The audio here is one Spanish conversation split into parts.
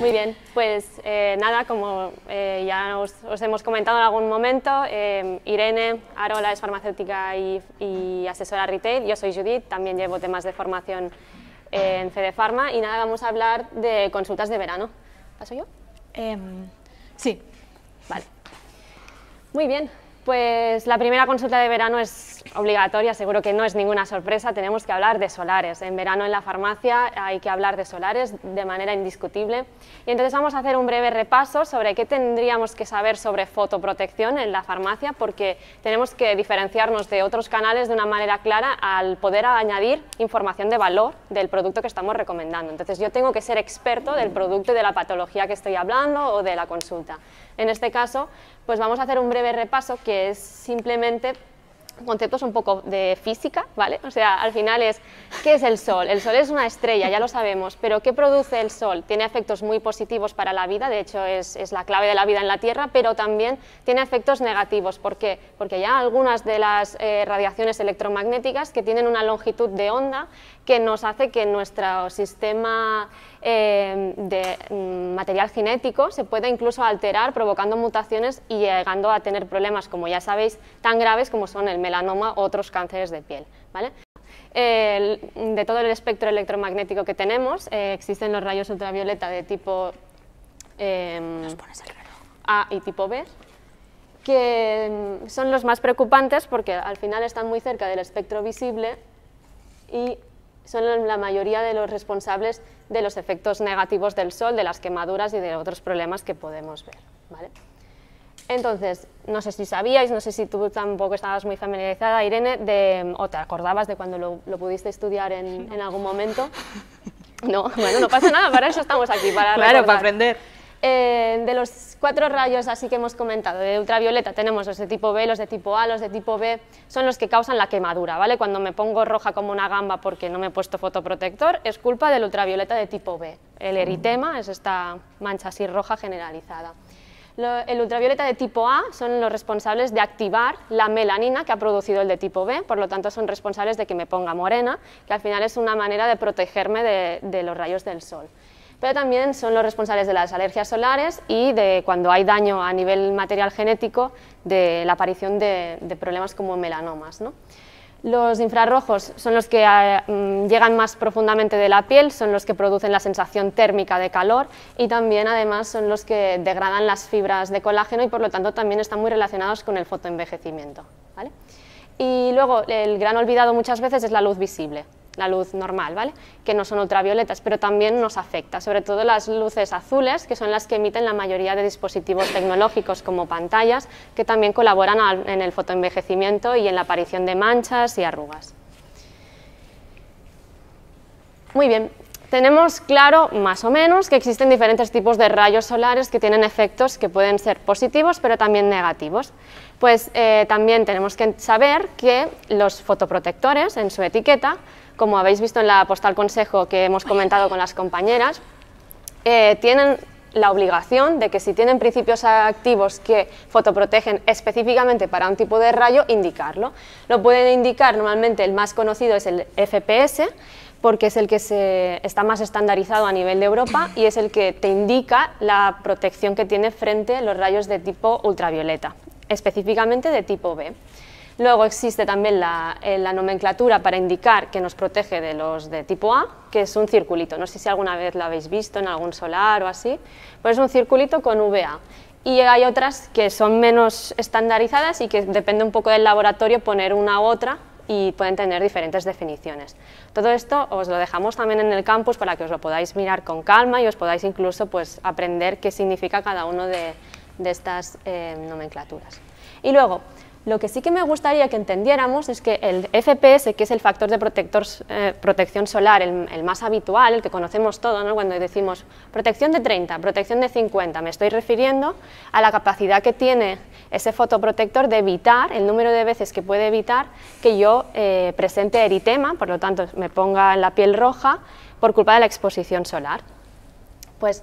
Muy bien, pues eh, nada, como eh, ya os, hemos comentado en algún momento, eh, Irene Arola es farmacéutica y, asesora retail, yo soy Judith, también llevo temas de formación en Fede Pharma y nada, vamos a hablar de consultas de verano. ¿Paso yo? Em, sí. Vale. Muy bien, pues la primera consulta de verano es obligatoria, seguro que no es ninguna sorpresa, tenemos que hablar de solares. En verano en la farmacia hay que hablar de solares de manera indiscutible. Y entonces vamos a hacer un breve repaso sobre qué tendríamos que saber sobre fotoprotección en la farmacia, porque tenemos que diferenciarnos de otros canales de una manera clara al poder añadir información de valor del producto que estamos recomendando. Entonces yo tengo que ser experto del producto y de la patología que estoy hablando o de la consulta. En este caso, pues vamos a hacer un breve repaso que es simplemente conceptos un poco de física, ¿vale? O sea, al final es, ¿qué es el Sol? El Sol es una estrella, ya lo sabemos, pero ¿qué produce el Sol? Tiene efectos muy positivos para la vida, de hecho es, la clave de la vida en la Tierra, pero también tiene efectos negativos. ¿Por qué? Porque ya algunas de las eh, radiaciones electromagnéticas que tienen una longitud de onda que nos hace que nuestro sistema Em, de mm, material genético se puede incluso alterar provocando mutaciones y llegando a tener problemas, como ya sabéis, tan graves como son el melanoma u otros cánceres de piel. ¿vale? de todo el espectro electromagnético que tenemos, eh, existen los rayos ultravioleta de tipo em, A y tipo B, que em, son los más preocupantes porque al final están muy cerca del espectro visible y son la mayoría de los responsables de los efectos negativos del sol, de las quemaduras y de otros problemas que podemos ver. ¿vale? Entonces, no sé si sabíais, no sé si tú tampoco estabas muy familiarizada, Irene, de, o te acordabas de cuando lo, pudiste estudiar en, algún momento. No, bueno, no pasa nada, para eso estamos aquí, para Claro, para aprender. Eh, de los cuatro rayos así que hemos comentado, de ultravioleta tenemos los de tipo B, los de tipo A, los de tipo B, son los que causan la quemadura, ¿vale? Cuando me pongo roja como una gamba porque no me he puesto fotoprotector, es culpa del ultravioleta de tipo B. El eritema es esta mancha así roja generalizada. el ultravioleta de tipo A son los responsables de activar la melanina que ha producido el de tipo B, por lo tanto son responsables de que me ponga morena, que al final es una manera de protegerme de los rayos del sol pero también son los responsables de las alergias solares y de cuando hay daño a nivel material genético de la aparición de, problemas como melanomas. Los infrarrojos son los que ah, mm, llegan más profundamente de la piel, son los que producen la sensación térmica de calor y también además son los que degradan las fibras de colágeno y por lo tanto también están muy relacionados con el fotoenvejecimiento. Y luego el gran olvidado muchas veces es la luz visible la luz normal, ¿vale? Que no son ultravioletas, pero también nos afecta, sobre todo las luces azules, que son las que emiten la mayoría de dispositivos tecnológicos como pantallas, que también colaboran en el fotoenvejecimiento y en la aparición de manchas y arrugas. Muy bien, tenemos claro, más o menos, que existen diferentes tipos de rayos solares que tienen efectos que pueden ser positivos, pero también negativos. Pues eh, también tenemos que saber que los fotoprotectores, en su etiqueta, como habéis visto en la postal consejo que hemos comentado con las compañeras, eh, tienen la obligación de que si tienen principios activos que fotoprotegen específicamente para un tipo de rayo, indicarlo. Lo pueden indicar, normalmente el más conocido es el FPS, porque es el que se, está más estandarizado a nivel de Europa y es el que te indica la protección que tiene frente a los rayos de tipo ultravioleta, específicamente de tipo B. Luego existe también eh, la, nomenclatura para indicar que nos protege de los de tipo A, que es un circulito. No sé si alguna vez lo habéis visto en algún solar o así, pero pues es un circulito con VA. Y hay otras que son menos estandarizadas y que depende un poco del laboratorio poner una u otra y pueden tener diferentes definiciones. Todo esto os lo dejamos también en el campus para que os lo podáis mirar con calma y os podáis incluso pues, aprender qué significa cada uno de, estas eh, nomenclaturas. Y luego, lo que sí que me gustaría que entendiéramos es que el FPS, que es el factor de eh, protección solar, el, más habitual, el que conocemos todos, ¿no? cuando decimos protección de 30, protección de 50, me estoy refiriendo a la capacidad que tiene ese fotoprotector de evitar, el número de veces que puede evitar que yo eh, presente eritema, por lo tanto me ponga la piel roja, por culpa de la exposición solar. Pues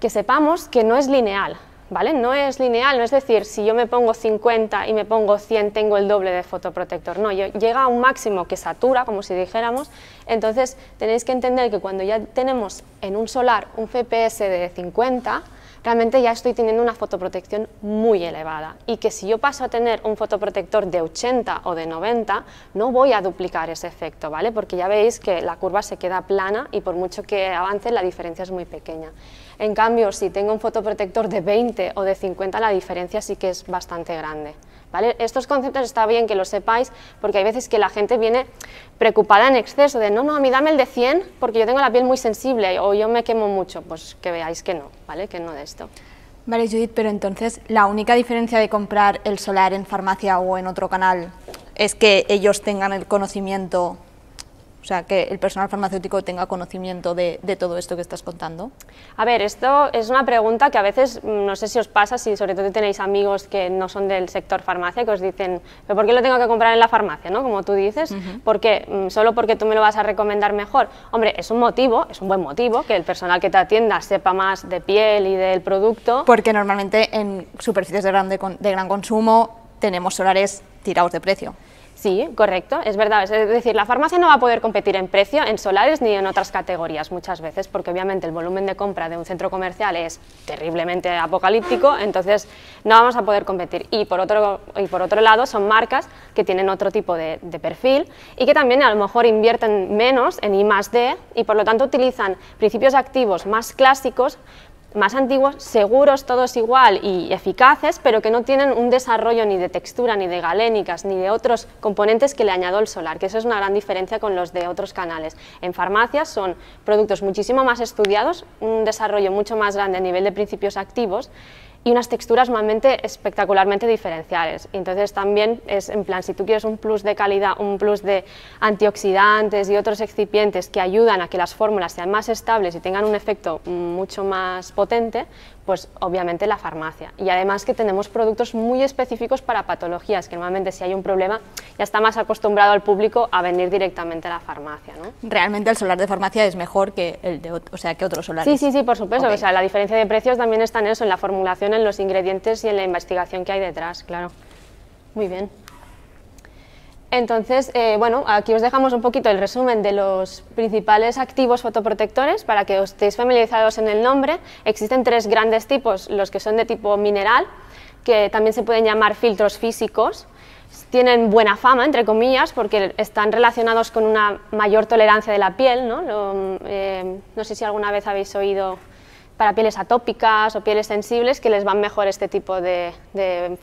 que sepamos que no es lineal, ¿vale? No es lineal, no es decir, si yo me pongo 50 y me pongo 100 tengo el doble de fotoprotector, no, llega a un máximo que satura, como si dijéramos, entonces tenéis que entender que cuando ya tenemos en un solar un FPS de 50, realmente ya estoy teniendo una fotoprotección muy elevada y que si yo paso a tener un fotoprotector de 80 o de 90 no voy a duplicar ese efecto, ¿vale? Porque ya veis que la curva se queda plana y por mucho que avance la diferencia es muy pequeña. En cambio, si tengo un fotoprotector de 20 o de 50, la diferencia sí que es bastante grande. ¿Vale? Estos conceptos está bien que los sepáis porque hay veces que la gente viene preocupada en exceso de no, no, a mí dame el de 100 porque yo tengo la piel muy sensible o yo me quemo mucho. Pues que veáis que no, ¿vale? Que no de esto. Vale, Judith, pero entonces la única diferencia de comprar el solar en farmacia o en otro canal es que ellos tengan el conocimiento o sea, que el personal farmacéutico tenga conocimiento de, todo esto que estás contando. A ver, esto es una pregunta que a veces, mm, no sé si os pasa, si sobre todo tenéis amigos que no son del sector farmacia, que os dicen, ¿pero por qué lo tengo que comprar en la farmacia? ¿no? Como tú dices, ¿por qué? Mm, ¿Solo porque tú me lo vas a recomendar mejor? Hombre, es un motivo, es un buen motivo, que el personal que te atienda sepa más de piel y del producto. Porque normalmente en superficies de, de gran consumo tenemos solares tirados de precio. Sí, correcto, es verdad. Es decir, la farmacia no va a poder competir en precio en solares ni en otras categorías muchas veces, porque obviamente el volumen de compra de un centro comercial es terriblemente apocalíptico, entonces no vamos a poder competir. Y por otro, y por otro lado, son marcas que tienen otro tipo de, de perfil y que también a lo mejor invierten menos en I más D y por lo tanto utilizan principios activos más clásicos más antiguos, seguros todos igual y eficaces, pero que no tienen un desarrollo ni de textura, ni de galénicas, ni de otros componentes que le añado el solar, que eso es una gran diferencia con los de otros canales. En farmacias son productos muchísimo más estudiados, un desarrollo mucho más grande a nivel de principios activos, y unas texturas realmente espectacularmente diferenciales. Entonces también es en plan, si tú quieres un plus de calidad, un plus de antioxidantes y otros excipientes que ayudan a que las fórmulas sean más estables y tengan un efecto mucho más potente, pues obviamente la farmacia. Y además que tenemos productos muy específicos para patologías, que normalmente si hay un problema ya está más acostumbrado al público a venir directamente a la farmacia. ¿no? Realmente el solar de farmacia es mejor que el de o sea, que otros solares. Sí, sí, sí, por supuesto. sea, la diferencia de precios también está en eso, en la formulación, en los ingredientes y en la investigación que hay detrás, claro. Muy bien. Entonces, eh, bueno, aquí os dejamos un poquito el resumen de los principales activos fotoprotectores para que os estéis familiarizados en el nombre. Existen tres grandes tipos, los que son de tipo mineral, que también se pueden llamar filtros físicos. Tienen buena fama, entre comillas, porque están relacionados con una mayor tolerancia de la piel. No, eh, no sé si alguna vez habéis oído para pieles atópicas o pieles sensibles que les van mejor este tipo de,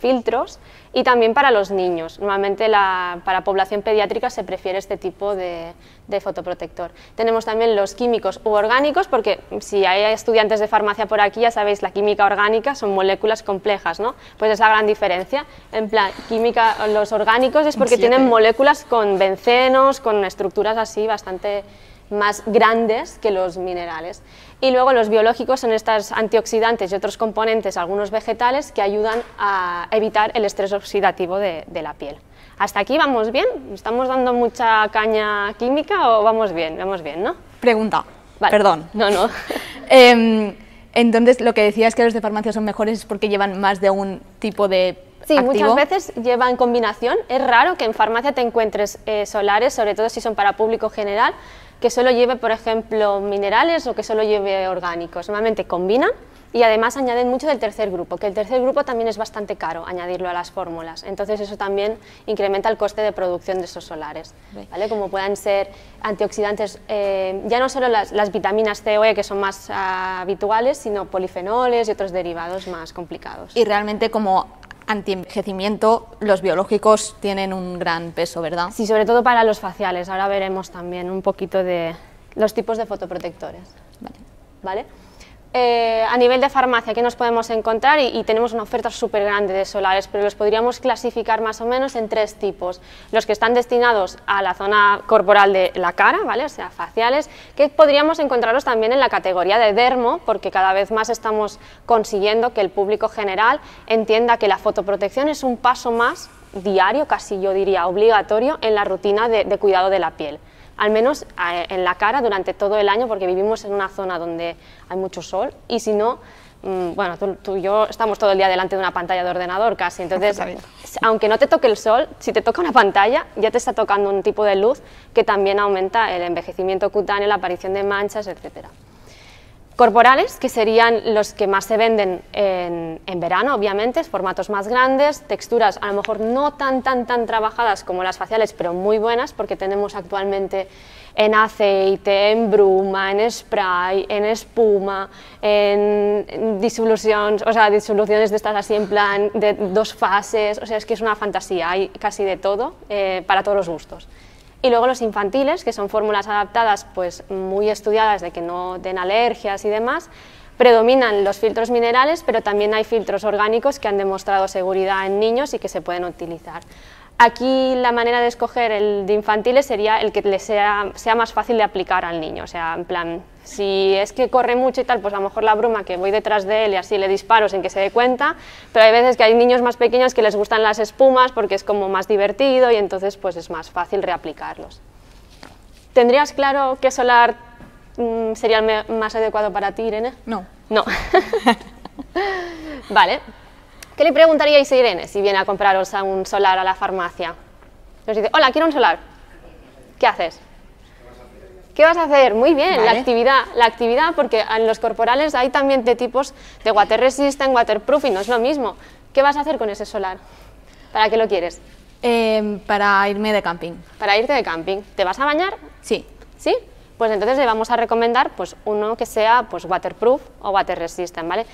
filtros y también para los niños. Normalmente para población pediátrica se prefiere este tipo de, fotoprotector. Tenemos también los químicos u orgánicos porque si hay estudiantes de farmacia por aquí ya sabéis la química orgánica son moléculas complejas, ¿no? Pues es la gran diferencia. En plan, química, los orgánicos es porque tienen moléculas con bencenos, con estructuras así bastante más grandes que los minerales. Y luego los biológicos son estos antioxidantes y otros componentes, algunos vegetales, que ayudan a evitar el estrés oxidativo de, la piel. ¿Hasta aquí vamos bien? ¿Estamos dando mucha caña química o vamos bien? Vamos bien, ¿no? Pregunta. Perdón. No, no. Em, entonces, lo que decías que los de farmacia son mejores es porque llevan más de un tipo de Sí, muchas veces llevan combinación. Es raro que en farmacia te encuentres eh, solares, sobre todo si son para público general, que solo lleve, por ejemplo, minerales o que solo lleve orgánicos. Normalmente combinan y además añaden mucho del tercer grupo, que el tercer grupo también es bastante caro añadirlo a las fórmulas. Entonces eso también incrementa el coste de producción de esos solares, ¿vale? Como puedan ser antioxidantes, eh, ya no solo las, vitaminas C o e, que son más ah, habituales, sino polifenoles y otros derivados más complicados. Y realmente como antienvejecimiento, los biológicos tienen un gran peso, ¿verdad? Sí, sobre todo para los faciales. Ahora veremos también un poquito de los tipos de fotoprotectores. Vale. ¿Vale? Eh, a nivel de farmacia, ¿qué nos podemos encontrar? Y, tenemos una oferta súper grande de solares, pero los podríamos clasificar más o menos en tres tipos. Los que están destinados a la zona corporal de la cara, ¿vale? o sea, faciales, que podríamos encontrarlos también en la categoría de dermo, porque cada vez más estamos consiguiendo que el público general entienda que la fotoprotección es un paso más diario, casi yo diría obligatorio, en la rutina de cuidado de la piel al menos eh, en la cara durante todo el año, porque vivimos en una zona donde hay mucho sol, y si no, mm, bueno, tú, y yo estamos todo el día delante de una pantalla de ordenador casi, entonces, aunque no te toque el sol, si te toca una pantalla, ya te está tocando un tipo de luz que también aumenta el envejecimiento cutáneo, la aparición de manchas, etcétera. Corporales, que serían los que más se venden en, verano, obviamente, formatos más grandes, texturas a lo mejor no tan, tan, tan trabajadas como las faciales, pero muy buenas, porque tenemos actualmente en aceite, en bruma, en spray, en espuma, en, disoluciones, o sea, disoluciones de estas así en plan de dos fases, o sea, es que es una fantasía, hay casi de todo eh, para todos los gustos. Y luego los infantiles, que son fórmulas adaptadas pues muy estudiadas de que no den alergias y demás, predominan los filtros minerales, pero también hay filtros orgánicos que han demostrado seguridad en niños y que se pueden utilizar. Aquí la manera de escoger el de infantiles sería el que le sea, más fácil de aplicar al niño, o sea, en plan, si es que corre mucho y tal, pues a lo mejor la bruma que voy detrás de él y así le disparo sin que se dé cuenta, pero hay veces que hay niños más pequeños que les gustan las espumas porque es como más divertido y entonces pues es más fácil reaplicarlos. ¿Tendrías claro qué solar mm, sería el más adecuado para ti, Irene? No. No. vale. ¿Qué le preguntaríais a Irene si viene a compraros un solar a la farmacia? Nos dice, hola, quiero un solar. ¿Qué haces? ¿Qué vas a hacer? Muy bien, la actividad, la actividad, porque en los corporales hay también de tipos de water resistant, waterproofing, no es lo mismo. ¿Qué vas a hacer con ese solar? ¿Para qué lo quieres? Em, para irme de camping. Para irte de camping. ¿Te vas a bañar? Sí. ¿Sí? Pues entonces le vamos a recomendar pues, uno que sea pues, waterproof o water resistant, ¿vale?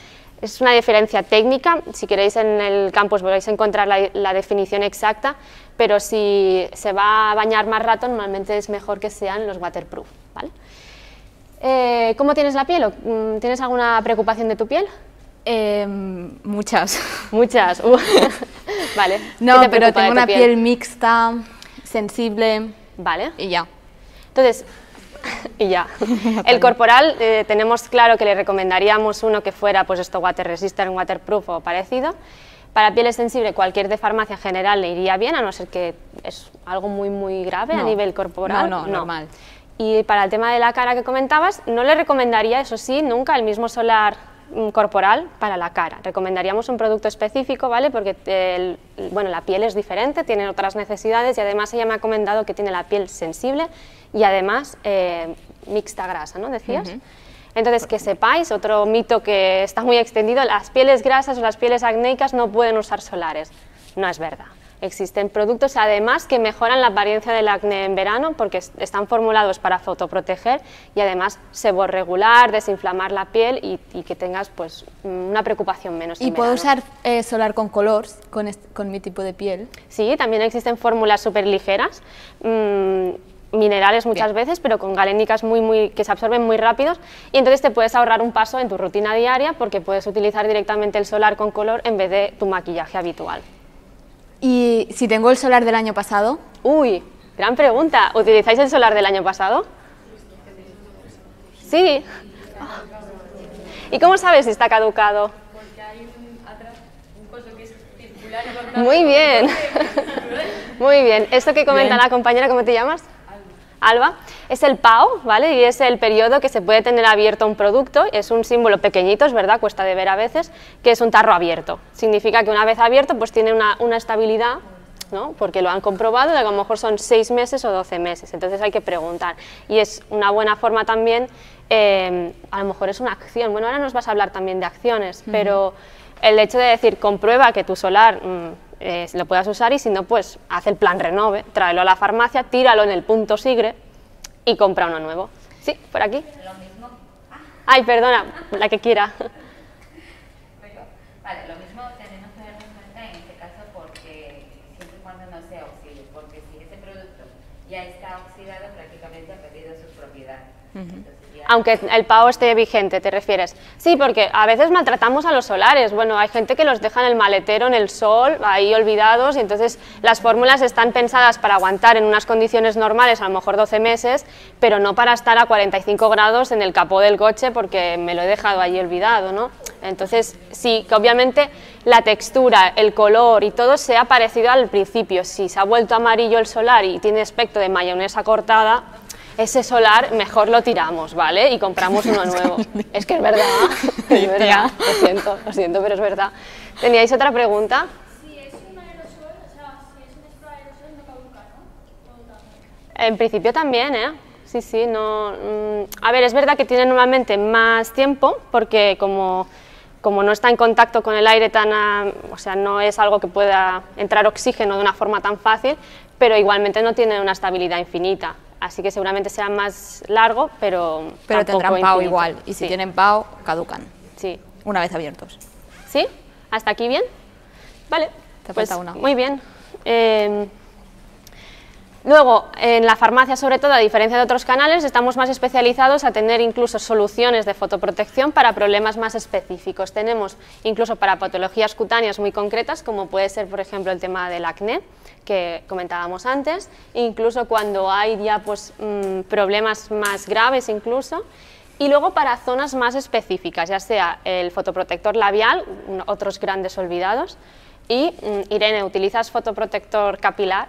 Es una diferencia técnica, si queréis en el campus podéis encontrar la, definición exacta, pero si se va a bañar más rato, normalmente es mejor que sean los waterproof. ¿vale? Eh, ¿Cómo tienes la piel? Mm, ¿Tienes alguna preocupación de tu piel? Em, muchas. Muchas. Uh. vale. No, pero tengo una piel? piel mixta, sensible. Vale. Y ya. Entonces, y ya. el corporal eh, tenemos claro que le recomendaríamos uno que fuera pues esto water resistant, waterproof o parecido. Para pieles sensible cualquier de farmacia general le iría bien, a no ser que es algo muy muy grave a nivel corporal. No, normal. Y para el tema de la cara que comentabas, no le recomendaría, eso sí, nunca el mismo solar mm, corporal para la cara. Recomendaríamos un producto específico, ¿vale? Porque bueno, la piel es diferente, tiene otras necesidades y además ella me ha comentado que tiene la piel sensible y además eh, mixta grasa, ¿no? Decías. Entonces, que sepáis, otro mito que está muy extendido, las pieles grasas o las pieles acnéicas no pueden usar solares. No es verdad. Existen productos además que mejoran la apariencia del acné en verano porque están formulados para fotoproteger y además seborregular, desinflamar la piel y, que tengas pues una preocupación menos. ¿Y puedo usar eh, solar con color con, mi tipo de piel? Sí, también existen fórmulas súper ligeras. Mm, minerales muchas veces, pero con galénicas muy, muy, que se absorben muy rápidos y entonces te puedes ahorrar un paso en tu rutina diaria porque puedes utilizar directamente el solar con color en vez de tu maquillaje habitual. ¿Y si tengo el solar del año pasado? Uy, gran pregunta. ¿Utilizáis el solar del año pasado? Sí. ¿Y cómo sabes si está caducado? Porque hay un, coso que es circular. Muy bien. Muy bien. Esto que comenta la compañera, ¿cómo te llamas? ALBA, es el PAO, ¿vale? Y es el periodo que se puede tener abierto un producto, es un símbolo pequeñito, es verdad, cuesta de ver a veces, que es un tarro abierto. Significa que una vez abierto, pues tiene una, estabilidad ¿no? porque lo han comprobado, de a lo mejor son seis meses o doce meses, entonces hay que preguntar. Y es una buena forma también, eh, a lo mejor es una acción, bueno, ahora nos vas a hablar también de acciones, pero el hecho de decir comprueba que tu solar mm, eh, lo puedas usar y si no, pues haz el plan renove, tráelo a la farmacia, tíralo en el punto sigre y compra uno nuevo. Sí, por aquí. Ay, perdona, la que quiera. aunque el pago esté vigente, te refieres. Sí, porque a veces maltratamos a los solares. Bueno, hay gente que los deja en el maletero, en el sol, ahí olvidados, y entonces las fórmulas están pensadas para aguantar en unas condiciones normales, a lo mejor 12 meses, pero no para estar a 45 grados en el capó del coche porque me lo he dejado ahí olvidado, ¿no? Entonces, sí, que obviamente la textura, el color y todo sea parecido al principio. Si se ha vuelto amarillo el solar y tiene aspecto de mayonesa cortada, ese solar mejor lo tiramos, ¿vale? Y compramos uno nuevo. es que es verdad, es verdad, lo siento, pero es verdad. ¿Teníais otra pregunta? En principio también, ¿eh? Sí, sí, no... Mm, a ver, es verdad que tiene normalmente más tiempo, porque como no está en contacto con el aire tan, o sea, no es algo que pueda entrar oxígeno de una forma tan fácil, pero igualmente no tiene una estabilidad infinita. Así que seguramente sea más largo, pero. Pero tendrán PAO igual. Y si tienen PAO, caducan. Sí. Una vez abiertos. ¿Sí? ¿Hasta aquí bien? Vale. Te falta pues una. Muy bien. Eh, Luego, en la farmacia, sobre todo, a diferencia de otros canales, estamos más especializados a tener incluso soluciones de fotoprotección para problemas más específicos. Tenemos incluso para patologías cutáneas muy concretas, como puede ser, por ejemplo, el tema del acné, que comentábamos antes, incluso cuando hay ya pues, mm, problemas más graves incluso, y luego para zonas más específicas, ya sea el fotoprotector labial, otros grandes olvidados, y mm, Irene, ¿utilizas fotoprotector capilar?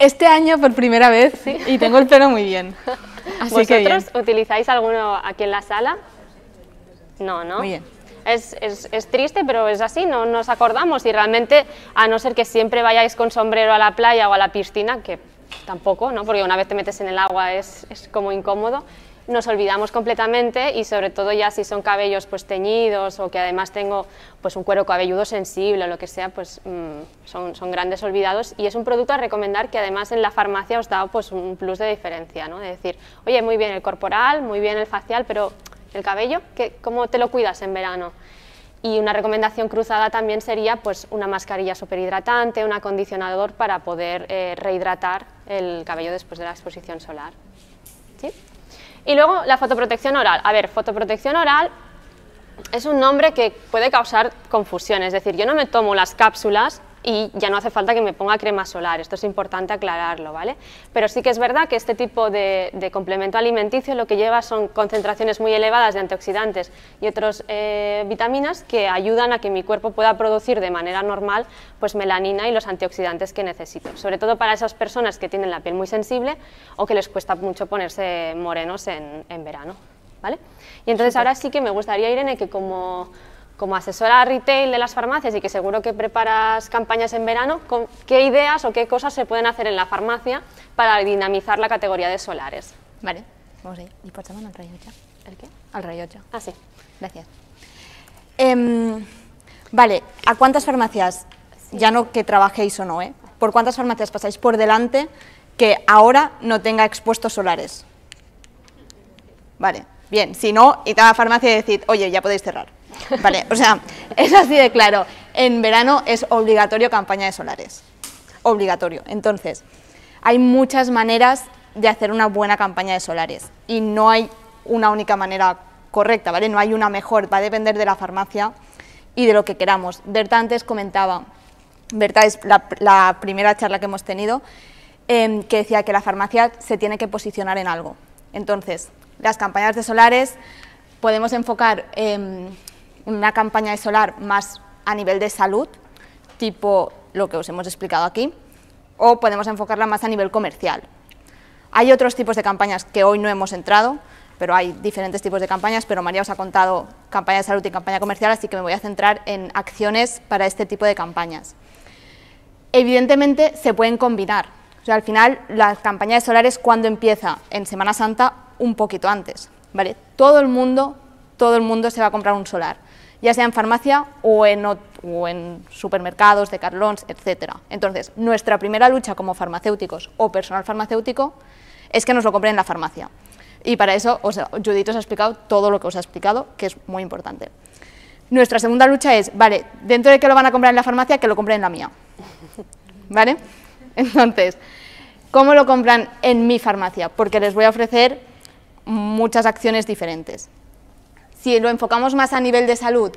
Este año por primera vez y tengo el pelo muy bien. ¿Vosotros utilizáis alguno aquí en la sala? No, ¿no? Muy bien. Es, es, es, triste, pero es así, no nos acordamos y realmente, a no ser que siempre vayáis con sombrero a la playa o a la piscina, que tampoco, ¿no? porque una vez te metes en el agua es, es como incómodo, nos olvidamos completamente y sobre todo ya si son cabellos pues teñidos o que además tengo pues un cuero cabelludo sensible o lo que sea, pues mm, son, son, grandes olvidados y es un producto a recomendar que además en la farmacia os da pues un plus de diferencia, ¿no? De decir, oye, muy bien el corporal, muy bien el facial, pero el cabello, ¿Qué, ¿cómo te lo cuidas en verano? Y una recomendación cruzada también sería pues, una mascarilla superhidratante, un acondicionador para poder eh, rehidratar el cabello después de la exposición solar. ¿Sí? Y luego la fotoprotección oral. A ver, fotoprotección oral es un nombre que puede causar confusión. Es decir, yo no me tomo las cápsulas y ya no hace falta que me ponga crema solar, esto es importante aclararlo, ¿vale? Pero sí que es verdad que este tipo de, complemento alimenticio lo que lleva son concentraciones muy elevadas de antioxidantes y otras eh, vitaminas que ayudan a que mi cuerpo pueda producir de manera normal pues melanina y los antioxidantes que necesito, sobre todo para esas personas que tienen la piel muy sensible o que les cuesta mucho ponerse morenos en, en verano, ¿vale? Y entonces ahora sí que me gustaría, Irene, que como como asesora retail de las farmacias y que seguro que preparas campañas en verano, ¿qué ideas o qué cosas se pueden hacer en la farmacia para dinamizar la categoría de solares? Vale, vamos ir. ¿Y por no al ¿El qué? Al 8? Ah, sí. Gracias. Em, vale, ¿a cuántas farmacias, ya no que trabajéis o no, ¿eh? ¿por cuántas farmacias pasáis por delante que ahora no tenga expuestos solares? Vale, bien, si no, y a la farmacia y oye, ya podéis cerrar. Vale, o sea, es así de claro. En verano es obligatorio campaña de solares. Obligatorio. Entonces, hay muchas maneras de hacer una buena campaña de solares y no hay una única manera correcta, ¿vale? No hay una mejor, va a depender de la farmacia y de lo que queramos. Berta antes comentaba, Berta es la, primera charla que hemos tenido, em, que decía que la farmacia se tiene que posicionar en algo. Entonces, las campañas de solares podemos enfocar en... Em, una campaña de solar más a nivel de salud, tipo lo que os hemos explicado aquí, o podemos enfocarla más a nivel comercial. Hay otros tipos de campañas que hoy no hemos entrado, pero hay diferentes tipos de campañas, pero María os ha contado campaña de salud y campaña comercial, así que me voy a centrar en acciones para este tipo de campañas. Evidentemente se pueden combinar, sea, al final la campaña de solares cuando empieza, en Semana Santa, un poquito antes, Todo el mundo, todo el mundo se va a comprar un solar ya sea en farmacia o en, supermercados, de carlons, etc. Entonces, nuestra primera lucha como farmacéuticos o personal farmacéutico es que nos lo compren en la farmacia. Y para eso, Judith os ha explicado todo lo que os ha explicado, que es muy importante. Nuestra segunda lucha es, vale, dentro de que lo van a comprar en la farmacia, que lo compren en la mía. ¿Vale? Entonces, ¿cómo lo compran en mi farmacia? Porque les voy a ofrecer muchas acciones diferentes si lo enfocamos más a nivel de salud,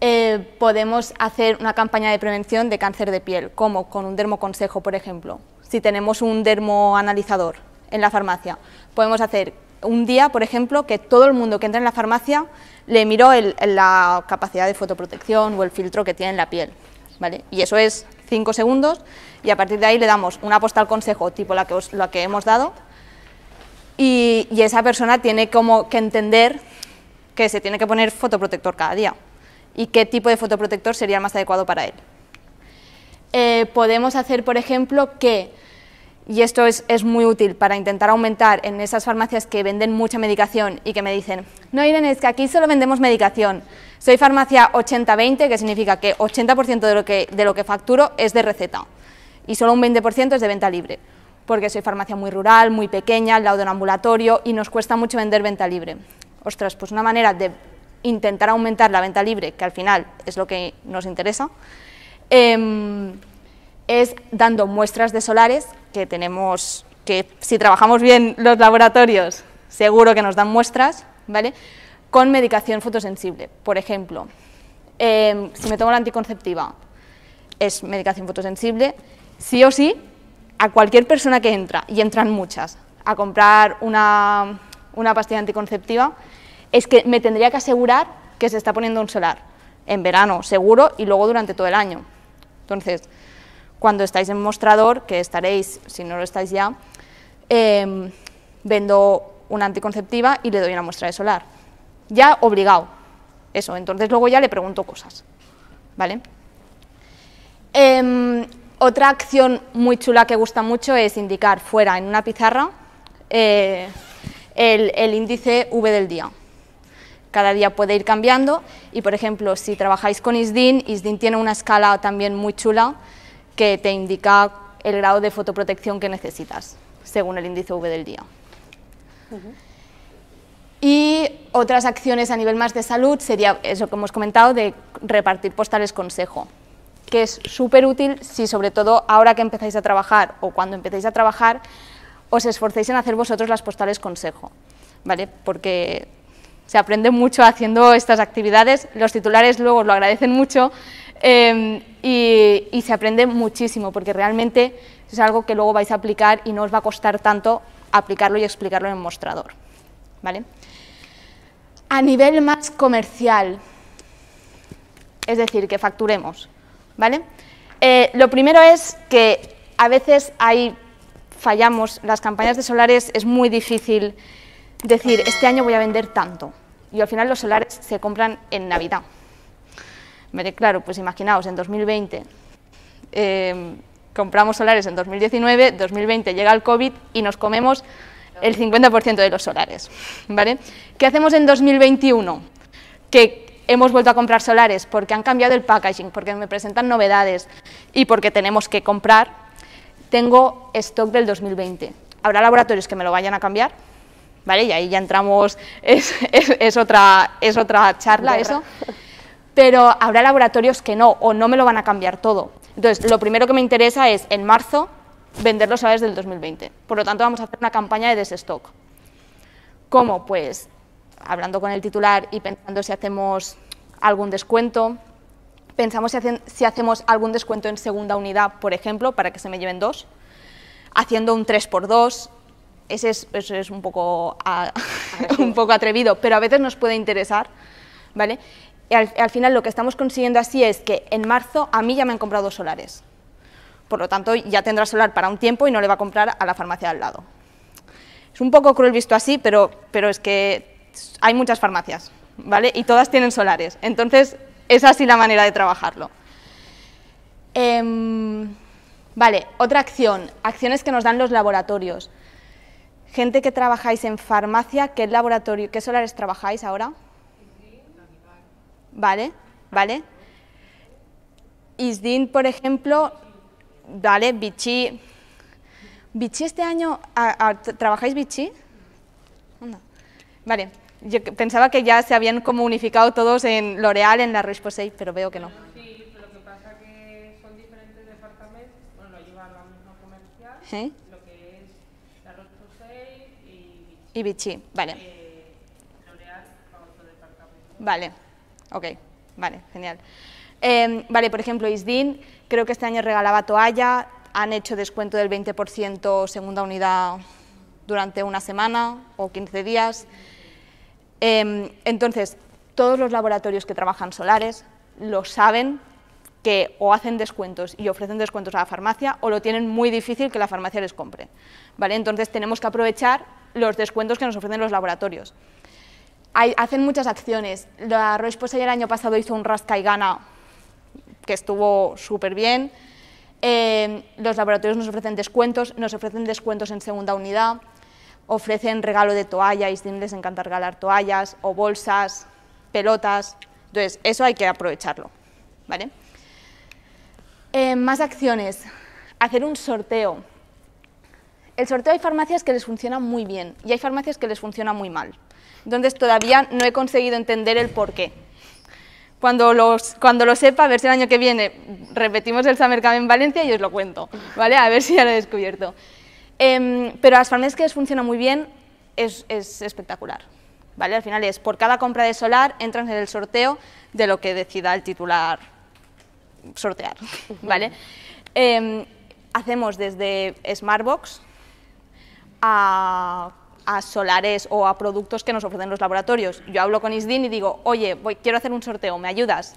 eh, podemos hacer una campaña de prevención de cáncer de piel, como con un dermoconsejo, por ejemplo. Si tenemos un dermoanalizador en la farmacia, podemos hacer un día, por ejemplo, que todo el mundo que entra en la farmacia le miro la capacidad de fotoprotección o el filtro que tiene en la piel. ¿vale? Y eso es cinco segundos y a partir de ahí le damos una postal consejo, tipo la que, la que hemos dado, y, y esa persona tiene como que entender que se tiene que poner fotoprotector cada día y qué tipo de fotoprotector sería el más adecuado para él. Eh, podemos hacer, por ejemplo, que, y esto es, muy útil para intentar aumentar en esas farmacias que venden mucha medicación y que me dicen, no Irene, es que aquí solo vendemos medicación, soy farmacia 80-20, que significa que 80% de lo que, de lo que facturo es de receta y solo un 20% es de venta libre porque soy farmacia muy rural, muy pequeña, al lado de un ambulatorio y nos cuesta mucho vender venta libre ostras, pues una manera de intentar aumentar la venta libre, que al final es lo que nos interesa, em, es dando muestras de solares que tenemos, que si trabajamos bien los laboratorios, seguro que nos dan muestras, ¿vale? Con medicación fotosensible, por ejemplo. Em, si me tomo la anticonceptiva, es medicación fotosensible, sí o sí, a cualquier persona que entra, y entran muchas, a comprar una una pastilla anticonceptiva, es que me tendría que asegurar que se está poniendo un solar en verano, seguro, y luego durante todo el año. Entonces, cuando estáis en mostrador, que estaréis, si no lo estáis ya, em, vendo una anticonceptiva y le doy una muestra de solar. Ya obligado. Eso, entonces luego ya le pregunto cosas. ¿Vale? Em, otra acción muy chula que gusta mucho es indicar fuera en una pizarra eh, el, índice V del día cada día puede ir cambiando y por ejemplo si trabajáis con ISDIN, ISDIN tiene una escala también muy chula que te indica el grado de fotoprotección que necesitas según el índice V del día. Y otras acciones a nivel más de salud sería eso que hemos comentado de repartir postales consejo, que es súper útil si sobre todo ahora que empezáis a trabajar o cuando empezáis a trabajar os esforcéis en hacer vosotros las postales consejo, ¿vale? Porque se aprende mucho haciendo estas actividades, los titulares luego lo agradecen mucho em, y, se aprende muchísimo porque realmente es algo que luego vais a aplicar y no os va a costar tanto aplicarlo y explicarlo en el mostrador. ¿vale? A nivel más comercial, es decir, que facturemos. ¿vale? Eh, lo primero es que a veces hay fallamos las campañas de solares es muy difícil decir, este año voy a vender tanto. Y al final los solares se compran en Navidad. Claro, pues imaginaos, en 2020 em, compramos solares en 2019, 2020 llega el COVID y nos comemos el 50% de los solares. ¿vale? ¿Qué hacemos en 2021? Que hemos vuelto a comprar solares porque han cambiado el packaging, porque me presentan novedades y porque tenemos que comprar tengo stock del 2020. Habrá laboratorios que me lo vayan a cambiar, ¿vale? Y ahí ya entramos, es, otra, charla eso, pero habrá laboratorios que no, o no me lo van a cambiar todo. Entonces, lo primero que me interesa es, en marzo, vender los aves del 2020. Por lo tanto, vamos a hacer una campaña de desestock. ¿Cómo? Pues hablando con el titular y pensando si hacemos algún descuento, Pensamos si, hacemos algún descuento en segunda unidad, por ejemplo, para que se me lleven dos, haciendo un 3x2, ese es, es un, poco un poco atrevido, pero a veces nos puede interesar, ¿vale? al, final lo que estamos consiguiendo así es que en marzo a mí ya me han comprado dos solares, por lo tanto ya tendrá solar para un tiempo y no le va a comprar a la farmacia al lado. Es un poco cruel visto así, pero, pero es que hay muchas farmacias, ¿vale? Y todas tienen solares, entonces es así la manera de trabajarlo. Em, vale, otra acción, acciones que nos dan los laboratorios. Gente que trabajáis en farmacia, ¿qué laboratorio, qué solares trabajáis ahora? Vale, vale. ISDIN, por ejemplo, vale, Vichy. ¿Vichy este año? ¿a, trabajáis Vichy? Vale yo pensaba que ya se habían como unificado todos en L'Oréal, en La Roche-Posay, pero veo que no. Sí, pero lo que pasa es que son diferentes departamentos, bueno, lo a la misma comercial, ¿Eh? lo que es La roche y, y Vichy. vale. Eh, departamento. Vale, ok, vale, genial. Em, vale, por ejemplo, ISDIN, creo que este año regalaba toalla, han hecho descuento del 20% segunda unidad durante una semana o 15 días. Em, entonces, todos los laboratorios que trabajan solares lo saben que o hacen descuentos y ofrecen descuentos a la farmacia o lo tienen muy difícil que la farmacia les compre. ¿vale? Entonces tenemos que aprovechar los descuentos que nos ofrecen los laboratorios. hacen muchas acciones. La Roche Posay el año pasado hizo un rasca y gana que estuvo súper bien. Em, los laboratorios nos ofrecen descuentos, nos ofrecen descuentos en segunda unidad ofrecen regalo de toallas y les encanta regalar toallas o bolsas, pelotas. Entonces, eso hay que aprovecharlo. ¿vale? Eh, más acciones. Hacer un sorteo. El sorteo hay farmacias que les funciona muy bien y hay farmacias que les funciona muy mal. Entonces, todavía no he conseguido entender el porqué. Cuando, los, cuando lo sepa, a ver si el año que viene repetimos el Summer Camp en Valencia y os lo cuento, ¿vale? A ver si ya lo he descubierto. Eh, pero las farmers que les funciona muy bien es, espectacular. ¿vale? Al final es, por cada compra de solar entran en el sorteo de lo que decida el titular sortear. ¿vale? Em, hacemos desde Smartbox a, solares o a productos que nos ofrecen los laboratorios. Yo hablo con ISDIN y digo, oye, quiero hacer un sorteo, ¿me ayudas?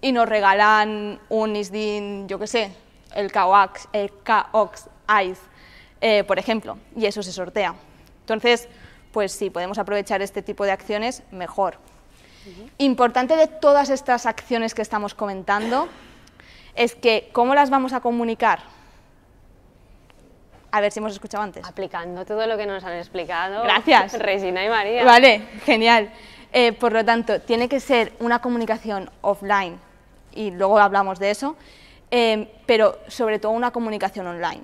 Y nos regalan un ISDIN, yo qué sé, el KOX, el KOX ICE, eh, por ejemplo, y eso se sortea. Entonces, pues sí, podemos aprovechar este tipo de acciones, mejor. Importante de todas estas acciones que estamos comentando es que, ¿cómo las vamos a comunicar? A ver si hemos escuchado antes. Aplicando todo lo que nos han explicado. Gracias. Regina y María. Vale, genial. Eh, por lo tanto, tiene que ser una comunicación offline, y luego hablamos de eso, eh, pero sobre todo una comunicación online.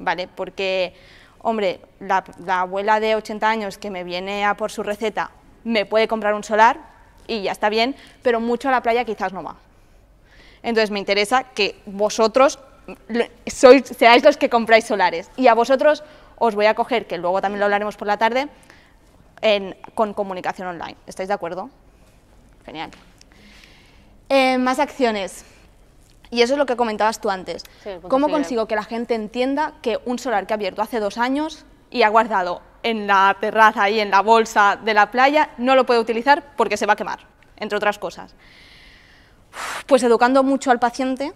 ¿vale? Porque, hombre, la, abuela de 80 años que me viene a por su receta me puede comprar un solar y ya está bien, pero mucho a la playa quizás no va. Entonces me interesa que vosotros seáis los que compráis solares. Y a vosotros os voy a coger, que luego también lo hablaremos por la tarde, en, con comunicación online. ¿Estáis de acuerdo? Genial. Eh, más acciones. Y eso es lo que comentabas tú antes. ¿Cómo consigo que la gente entienda que un solar que ha abierto hace dos años y ha guardado en la terraza y en la bolsa de la playa no lo puede utilizar porque se va a quemar, entre otras cosas? Pues educando mucho al paciente,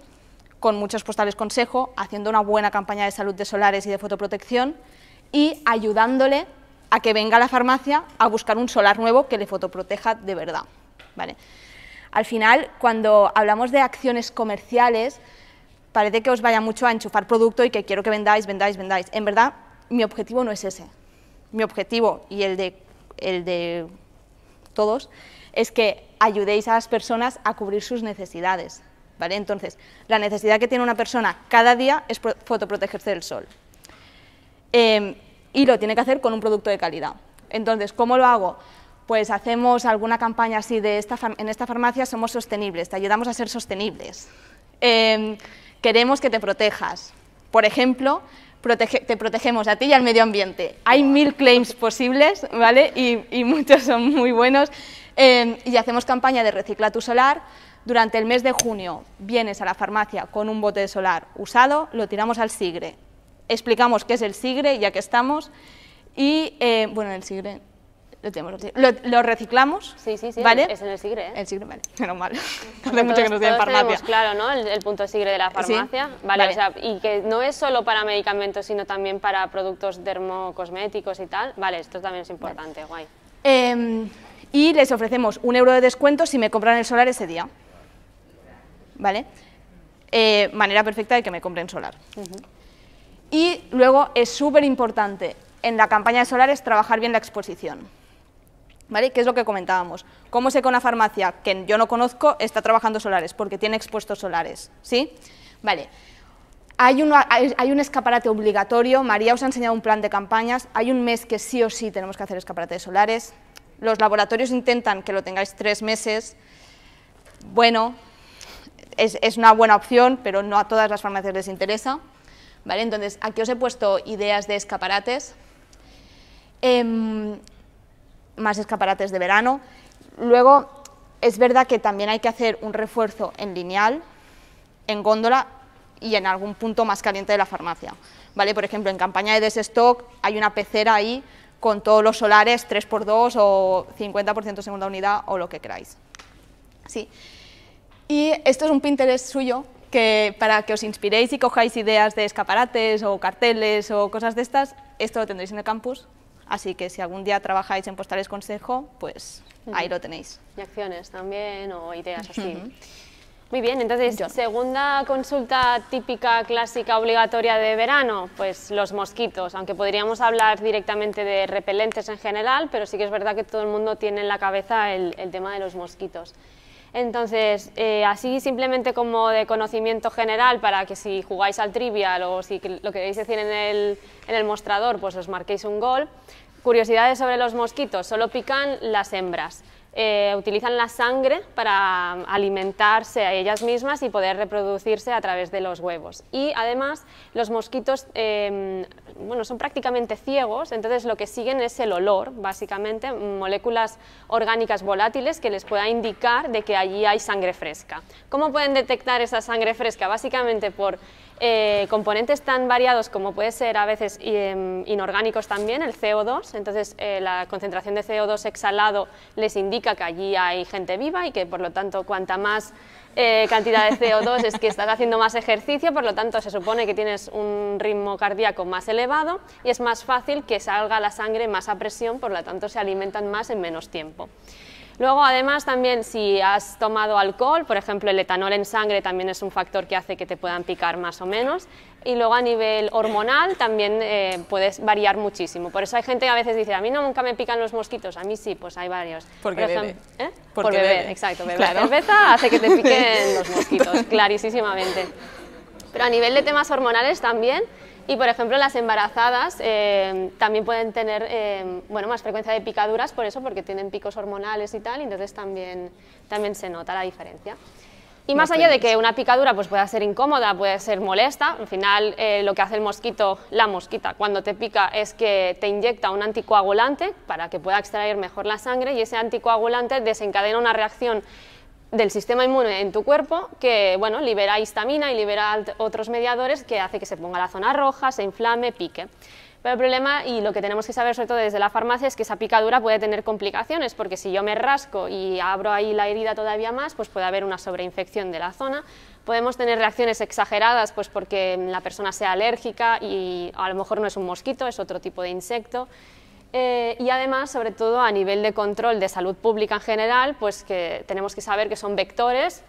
con muchos postales consejo, haciendo una buena campaña de salud de solares y de fotoprotección y ayudándole a que venga a la farmacia a buscar un solar nuevo que le fotoproteja de verdad. ¿vale? Al final, cuando hablamos de acciones comerciales, parece que os vaya mucho a enchufar producto y que quiero que vendáis, vendáis, vendáis. En verdad, mi objetivo no es ese. Mi objetivo y el de, el de todos es que ayudéis a las personas a cubrir sus necesidades. ¿vale? Entonces, la necesidad que tiene una persona cada día es fotoprotegerse del sol. Em, y lo tiene que hacer con un producto de calidad. Entonces, ¿cómo lo hago? pues hacemos alguna campaña así de esta, en esta farmacia somos sostenibles, te ayudamos a ser sostenibles. Em, queremos que te protejas. Por ejemplo, te protegemos a ti y al medio ambiente. Hay mil claims posibles, ¿vale? Y, muchos son muy buenos. Em, y hacemos campaña de Recicla tu solar. Durante el mes de junio vienes a la farmacia con un bote de solar usado, lo tiramos al sigre. Explicamos qué es el sigre, ya que estamos. Y, eh, bueno, el sigre lo, tenemos, lo, reciclamos. Sí, sí, sí. ¿vale? Es en el sigre, ¿eh? El sigre, vale. Menos mal. Hace mucho que nos tienen farmacia. Tenemos, claro, ¿no? El, punto sigre de la farmacia. vale, y que no es solo para medicamentos, sino también para productos dermocosméticos y tal. Vale, esto también es importante, guay. Em, y les ofrecemos un euro de descuento si me compran el solar ese día. ¿Vale? Eh, manera perfecta de que me compren solar. Y luego es súper importante en la campaña de solares trabajar bien la exposición. ¿Vale? ¿Qué es lo que comentábamos? ¿Cómo sé que una farmacia que yo no conozco está trabajando solares? Porque tiene expuestos solares, ¿sí? Vale. Hay, un escaparate obligatorio, María os ha enseñado un plan de campañas, hay un mes que sí o sí tenemos que hacer escaparates solares, los laboratorios intentan que lo tengáis tres meses, bueno, es, una buena opción, pero no a todas las farmacias les interesa, ¿vale? Entonces, aquí os he puesto ideas de escaparates. Em, más escaparates de verano. Luego, es verdad que también hay que hacer un refuerzo en lineal, en góndola y en algún punto más caliente de la farmacia. ¿vale? Por ejemplo, en campaña de desestock hay una pecera ahí con todos los solares 3x2 o 50% segunda unidad o lo que queráis. ¿Sí? Y esto es un Pinterest suyo que para que os inspiréis y cojáis ideas de escaparates o carteles o cosas de estas, esto lo tendréis en el campus Así que si algún día trabajáis en Postales Consejo, pues ahí lo tenéis. Y acciones también o ideas así. Muy bien, entonces, segunda consulta típica, clásica, obligatoria de verano, pues los mosquitos, aunque podríamos hablar directamente de repelentes en general, pero sí que es verdad que todo el mundo tiene en la cabeza el tema de los mosquitos. Entonces, eh, así simplemente como de conocimiento general para que si jugáis al trivial o si lo queréis decir en el, en el mostrador, pues os marquéis un gol. Curiosidades sobre los mosquitos, solo pican las hembras. Eh, utilizan la sangre para um, alimentarse a ellas mismas y poder reproducirse a través de los huevos. Y además los mosquitos em, son prácticamente ciegos, entonces lo que siguen es el olor, básicamente, moléculas orgánicas volátiles que les pueda indicar de que allí hay sangre fresca. ¿Cómo pueden detectar esa sangre fresca? Básicamente por eh, componentes tan variados como puede ser a veces em, inorgánicos también, el CO2, entonces eh, la concentración de CO2 exhalado les indica que allí hay gente viva y que por lo tanto cuanta más eh, cantidad de CO2 es que estás haciendo más ejercicio, por lo tanto se supone que tienes un ritmo cardíaco más elevado y es más fácil que salga la sangre más a presión, por lo tanto se alimentan más en menos tiempo. Luego, además, también si has tomado alcohol, por ejemplo, el etanol en sangre también es un factor que hace que te puedan picar más o menos. Y luego a nivel hormonal también eh, puedes variar muchísimo. Por eso hay gente que a veces dice, a mí nunca me pican los mosquitos, a mí sí, pues hay varios. por ejemplo, ¿eh? Porque por beber, bebe. exacto. Beber la cerveza hace que te piquen los mosquitos, clarísimamente. Pero a nivel de temas hormonales también y por ejemplo, las embarazadas eh, también pueden tener eh, bueno, más frecuencia de picaduras por eso, porque tienen picos hormonales y tal, y entonces también, también se nota la diferencia. Y más, allá de que una picadura pues, pueda ser incómoda, puede ser molesta, al final eh, lo que hace el mosquito, la mosquita, cuando te pica es que te inyecta un anticoagulante para que pueda extraer mejor la sangre y ese anticoagulante desencadena una reacción del sistema inmune en tu cuerpo que bueno, libera histamina y libera otros mediadores que hace que se ponga la zona roja, se inflame, pique. Pero el problema y lo que tenemos que saber sobre todo desde la farmacia es que esa picadura puede tener complicaciones porque si yo me rasco y abro ahí la herida todavía más, pues puede haber una sobreinfección de la zona. Podemos tener reacciones exageradas pues porque la persona sea alérgica y a lo mejor no es un mosquito, es otro tipo de insecto. Eh, y además, sobre todo a nivel de control de salud pública en general, pues que tenemos que saber que son vectores,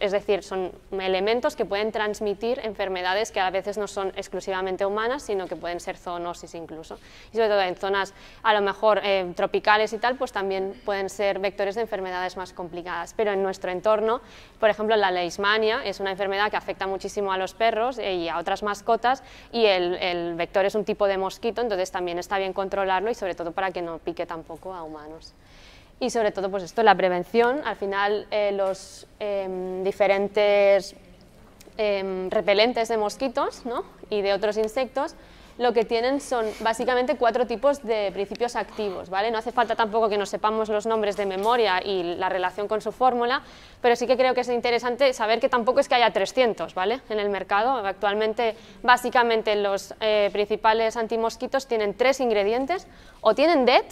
es decir, son elementos que pueden transmitir enfermedades que a veces no son exclusivamente humanas, sino que pueden ser zoonosis incluso. Y sobre todo en zonas a lo mejor eh, tropicales y tal, pues también pueden ser vectores de enfermedades más complicadas. Pero en nuestro entorno, por ejemplo, la leishmania es una enfermedad que afecta muchísimo a los perros eh, y a otras mascotas, y el, vector es un tipo de mosquito, entonces también está bien controlarlo sobre todo para que no pique tampoco a humanos. Y sobre todo, pues esto, la prevención. Al final, eh, los em, diferentes em, repelentes de mosquitos y de otros insectos lo que tienen son básicamente cuatro tipos de principios activos, ¿vale? No hace falta tampoco que nos sepamos los nombres de memoria y la relación con su fórmula, pero sí que creo que es interesante saber que tampoco es que haya 300, ¿vale? En el mercado actualmente básicamente los eh, principales antimosquitos tienen tres ingredientes, o tienen DET,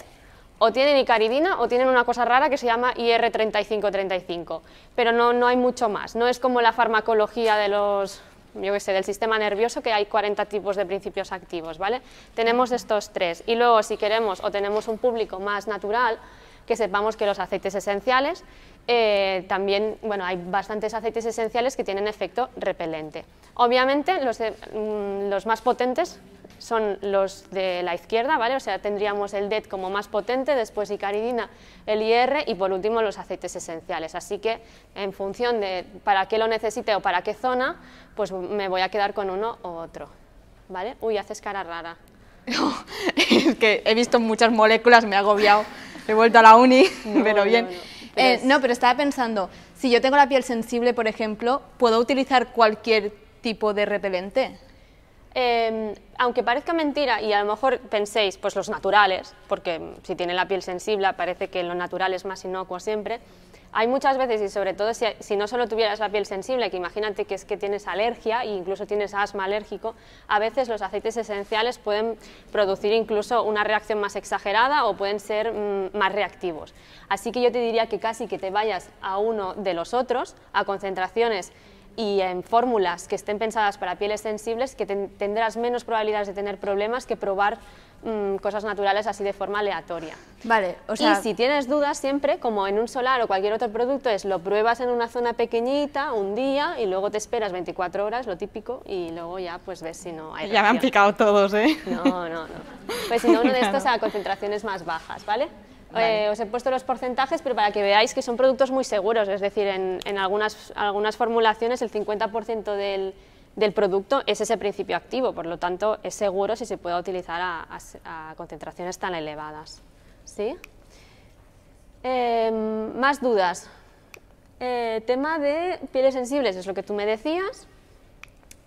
o tienen icaridina o tienen una cosa rara que se llama IR3535, pero no, no hay mucho más, no es como la farmacología de los yo sé, del sistema nervioso, que hay 40 tipos de principios activos, ¿vale? Tenemos estos tres. Y luego, si queremos o tenemos un público más natural, que sepamos que los aceites esenciales, eh, también, bueno, hay bastantes aceites esenciales que tienen efecto repelente. Obviamente, los, mm, los más potentes son los de la izquierda, ¿vale? O sea, tendríamos el DET como más potente, después icaridina, el IR y por último los aceites esenciales. Así que en función de para qué lo necesite o para qué zona, pues me voy a quedar con uno u otro, ¿vale? Uy, haces cara rara. es que he visto muchas moléculas, me ha agobiado, he vuelto a la uni, pero bien. Eh, no, pero estaba pensando, si yo tengo la piel sensible, por ejemplo, ¿puedo utilizar cualquier tipo de repelente? Em, aunque parezca mentira, y a lo mejor penséis, pues los naturales, porque si tiene la piel sensible parece que lo natural es más inocuo siempre, hay muchas veces, y sobre todo si, no solo tuvieras la piel sensible, que imagínate que es que tienes alergia e incluso tienes asma alérgico, a veces los aceites esenciales pueden producir incluso una reacción más exagerada o pueden ser mm, más reactivos. Así que yo te diría que casi que te vayas a uno de los otros, a concentraciones y en fórmulas que estén pensadas para pieles sensibles que tendrás menos probabilidades de tener problemas que probar mm, cosas naturales así de forma aleatoria. Vale, o sea... Y si tienes dudas siempre, como en un solar o cualquier otro producto, es lo pruebas en una zona pequeñita un día y luego te esperas 24 horas, lo típico, y luego ya pues ves si no hay Ya me han picado todos, ¿eh? No, no, no. Pues si no, uno de estos a concentraciones más bajas, ¿vale? Eh, os he puesto los porcentajes, pero para que veáis que son productos muy seguros, es decir, en, algunas, algunas formulaciones el 50% del, del producto es ese principio activo, por lo tanto es seguro si se puede utilizar a, concentraciones tan elevadas. ¿Sí? Em, más dudas. Eh, tema de pieles sensibles, es lo que tú me decías.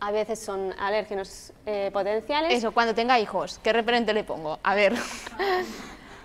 A veces son alérgenos eh, potenciales. Eso, cuando tenga hijos, ¿qué referente le pongo? A ver.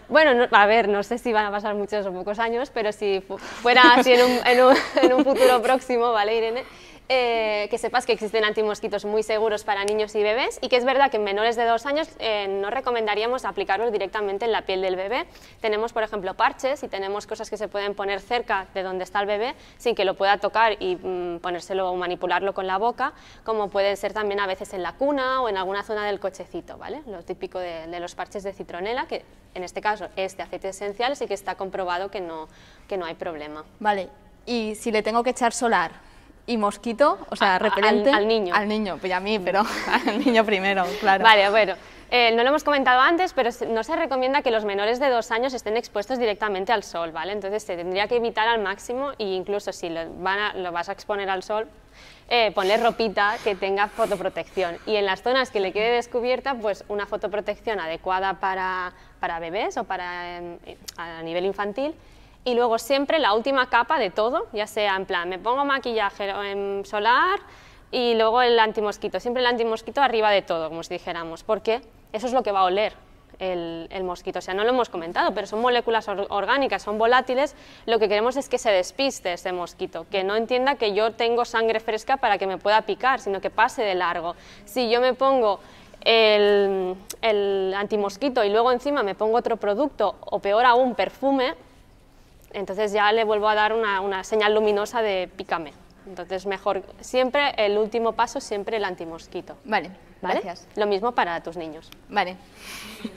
Bueno, a ver, no sé si van a pasar muchos o pocos años, pero si fuera así en un, en un futuro próximo, ¿vale, Irene? Eh, que sepas que existen antimosquitos muy seguros para niños y bebés y que es verdad que en menores de dos años eh, no recomendaríamos aplicarlos directamente en la piel del bebé. Tenemos, por ejemplo, parches y tenemos cosas que se pueden poner cerca de donde está el bebé sin que lo pueda tocar y mm, ponérselo o manipularlo con la boca, como pueden ser también a veces en la cuna o en alguna zona del cochecito, ¿vale? Lo típico de, de los parches de citronela, que en este caso es de aceite esencial, y que está comprobado que no, que no hay problema. Vale, y si le tengo que echar solar, y mosquito, o sea, repelente. Al, niño. Al niño, pues a mí, pero al niño primero, claro. Vale, bueno. Eh, no lo hemos comentado antes, pero no se recomienda que los menores de dos años estén expuestos directamente al sol, ¿vale? Entonces se tendría que evitar al máximo e incluso si lo, vas a exponer al sol, eh, poner ropita que tenga fotoprotección. Y en las zonas que le quede descubierta, pues una fotoprotección adecuada para, para bebés o para em, a nivel infantil y luego siempre la última capa de todo, ya sea en plan me pongo maquillaje solar y luego el antimosquito, siempre el antimosquito arriba de todo, como si dijéramos, porque eso es lo que va a oler el, mosquito. O sea, no lo hemos comentado, pero son moléculas orgánicas, son volátiles. Lo que queremos es que se despiste ese mosquito, que no entienda que yo tengo sangre fresca para que me pueda picar, sino que pase de largo. Si yo me pongo el, el antimosquito y luego encima me pongo otro producto, o peor aún, perfume, entonces ya le vuelvo a dar una, señal luminosa de pícame. Entonces mejor, siempre el último paso, siempre el antimosquito. Vale, ¿Vale? gracias. Lo mismo para tus niños. Vale.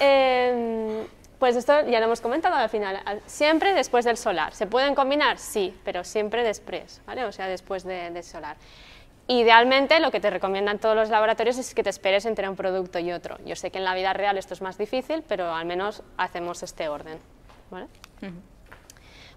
Em, pues esto ya lo hemos comentado al final, siempre después del solar. ¿Se pueden combinar? Sí, pero siempre después, ¿vale? O sea, después del de solar. Idealmente lo que te recomiendan todos los laboratorios es que te esperes entre un producto y otro. Yo sé que en la vida real esto es más difícil, pero al menos hacemos este orden.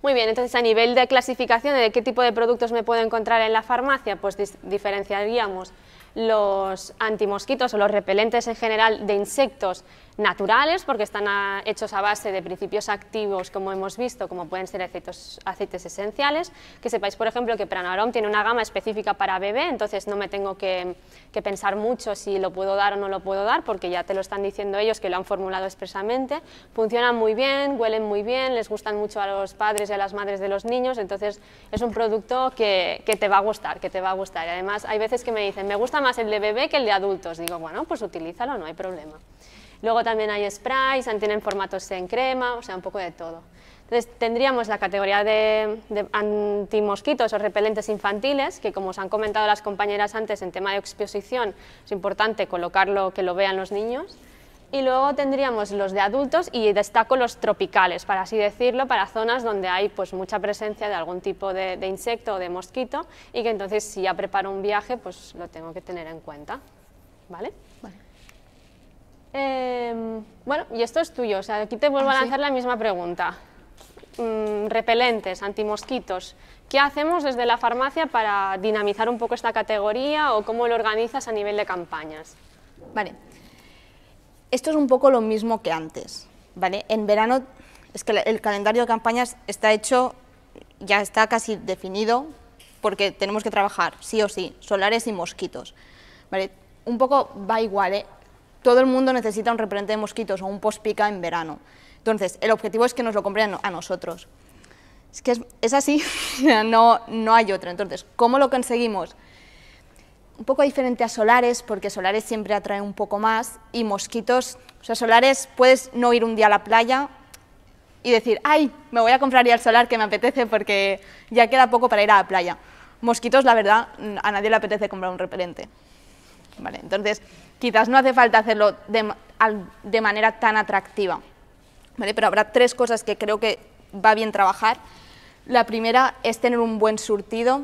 Muy bien, entonces a nivel de clasificación de qué tipo de productos me puedo encontrar en la farmacia, pues diferenciaríamos los antimosquitos o los repelentes en general de insectos naturales, porque están ah, hechos a base de principios activos, como hemos visto, como pueden ser aceitos, aceites esenciales. Que sepáis, por ejemplo, que Pranarom tiene una gama específica para bebé, entonces no me tengo que, que pensar mucho si lo puedo dar o no lo puedo dar, porque ya te lo están diciendo ellos que lo han formulado expresamente. Funcionan muy bien, huelen muy bien, les gustan mucho a los padres y a las madres de los niños, entonces es un producto que, que te va a gustar, que te va a gustar. Y además, hay veces que me dicen, me gusta más el de bebé que el de adultos. Digo, bueno, pues utilízalo, no hay problema. Luego también hay sprays, tienen formatos en crema, o sea, un poco de todo. Entonces tendríamos la categoría de, antimosquitos o repelentes infantiles, que como os han comentado las compañeras antes en tema de exposición, es importante colocarlo que lo vean los niños. Y luego tendríamos los de adultos y destaco los tropicales, para así decirlo, para zonas donde hay pues, mucha presencia de algún tipo de, de insecto o de mosquito y que entonces si ya preparo un viaje pues lo tengo que tener en cuenta. ¿Vale? Em, bueno, y esto es tuyo, o sea, aquí te vuelvo a ah, lanzar la misma pregunta. Mm, repelentes, antimosquitos, ¿qué hacemos desde la farmacia para dinamizar un poco esta categoría o cómo lo organizas a nivel de campañas? Vale, esto es un poco lo mismo que antes, ¿vale? En verano es que el calendario de campañas está hecho, ya está casi definido, porque tenemos que trabajar sí o sí, solares y mosquitos, ¿vale? Un poco va igual, ¿eh? todo el mundo necesita un repelente de mosquitos o un postpica en verano. Entonces, el objetivo es que nos lo compren a nosotros. Es que es, así, no, no hay otra. Entonces, ¿cómo lo conseguimos? un poco diferente a solares, porque solares siempre atrae un poco más, y mosquitos, o sea, solares puedes no ir un día a la playa y decir, ay, me voy a comprar ya el solar que me apetece porque ya queda poco para ir a la playa. Mosquitos, la verdad, a nadie le apetece comprar un repelente. Vale, entonces, quizás no hace falta hacerlo de, manera tan atractiva. Pero habrá tres cosas que creo que va bien trabajar. La primera es tener un buen surtido,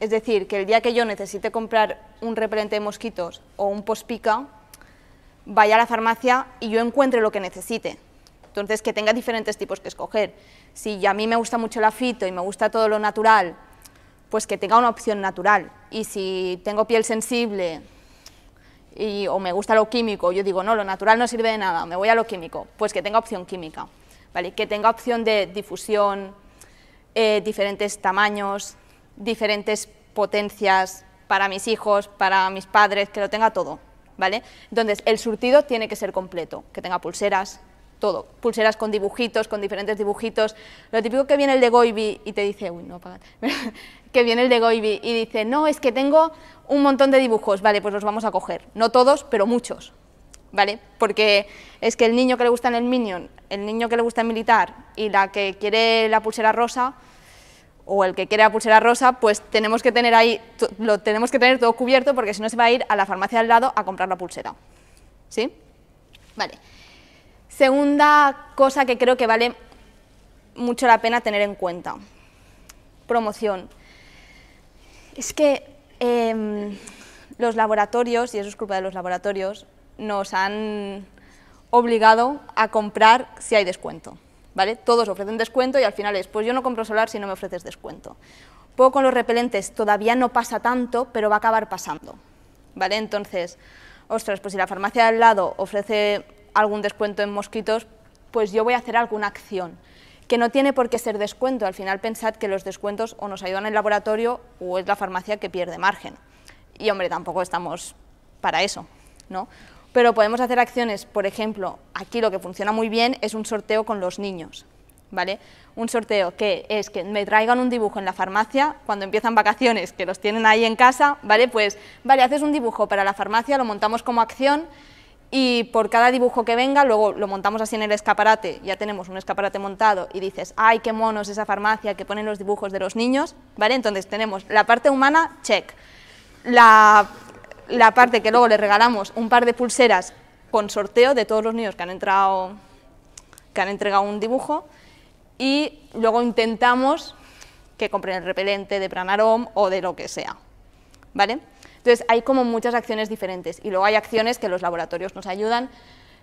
es decir, que el día que yo necesite comprar un repelente de mosquitos o un pospica, vaya a la farmacia y yo encuentre lo que necesite. Entonces, que tenga diferentes tipos que escoger. Si a mí me gusta mucho la fito y me gusta todo lo natural, pues que tenga una opción natural. Y si tengo piel sensible o me gusta lo químico, yo digo, no, lo natural no sirve de nada, me voy a lo químico, pues que tenga opción química, ¿vale? que tenga opción de difusión, eh, diferentes tamaños, diferentes potencias para mis hijos, para mis padres, que lo tenga todo. ¿vale? Entonces, el surtido tiene que ser completo, que tenga pulseras, todo, pulseras con dibujitos, con diferentes dibujitos. Lo típico que viene el de Goibi y te dice, uy, no, apagad. que viene el de Goibi y dice, no, es que tengo un montón de dibujos, vale, pues los vamos a coger. No todos, pero muchos, ¿vale? Porque es que el niño que le gusta en el Minion, el niño que le gusta en Militar y la que quiere la pulsera rosa, o el que quiere la pulsera rosa, pues tenemos que tener ahí, lo tenemos que tener todo cubierto porque si no se va a ir a la farmacia al lado a comprar la pulsera, ¿sí? Vale. Segunda cosa que creo que vale mucho la pena tener en cuenta, promoción. Es que em, los laboratorios, y eso es culpa de los laboratorios, nos han obligado a comprar si hay descuento. ¿vale? Todos ofrecen descuento y al final es, pues yo no compro solar si no me ofreces descuento. Poco con los repelentes todavía no pasa tanto, pero va a acabar pasando. ¿vale? Entonces, ostras, pues si la farmacia de al lado ofrece algún descuento en mosquitos, pues yo voy a hacer alguna acción que no tiene por qué ser descuento. Al final pensad que los descuentos o nos ayudan el laboratorio o es la farmacia que pierde margen. Y hombre, tampoco estamos para eso, ¿no? Pero podemos hacer acciones, por ejemplo, aquí lo que funciona muy bien es un sorteo con los niños, ¿vale? Un sorteo que es que me traigan un dibujo en la farmacia cuando empiezan vacaciones, que los tienen ahí en casa, ¿vale? Pues, vale, haces un dibujo para la farmacia, lo montamos como acción y por cada dibujo que venga, luego lo montamos así en el escaparate, ya tenemos un escaparate montado y dices, ay, qué monos esa farmacia que ponen los dibujos de los niños, ¿vale? Entonces tenemos la parte humana, check. La, parte que luego le regalamos un par de pulseras con sorteo de todos los niños que han entrado, que han entregado un dibujo y luego intentamos que compren el repelente de Pranarom o de lo que sea, ¿vale? Entonces hay como muchas acciones diferentes y luego hay acciones que los laboratorios nos ayudan.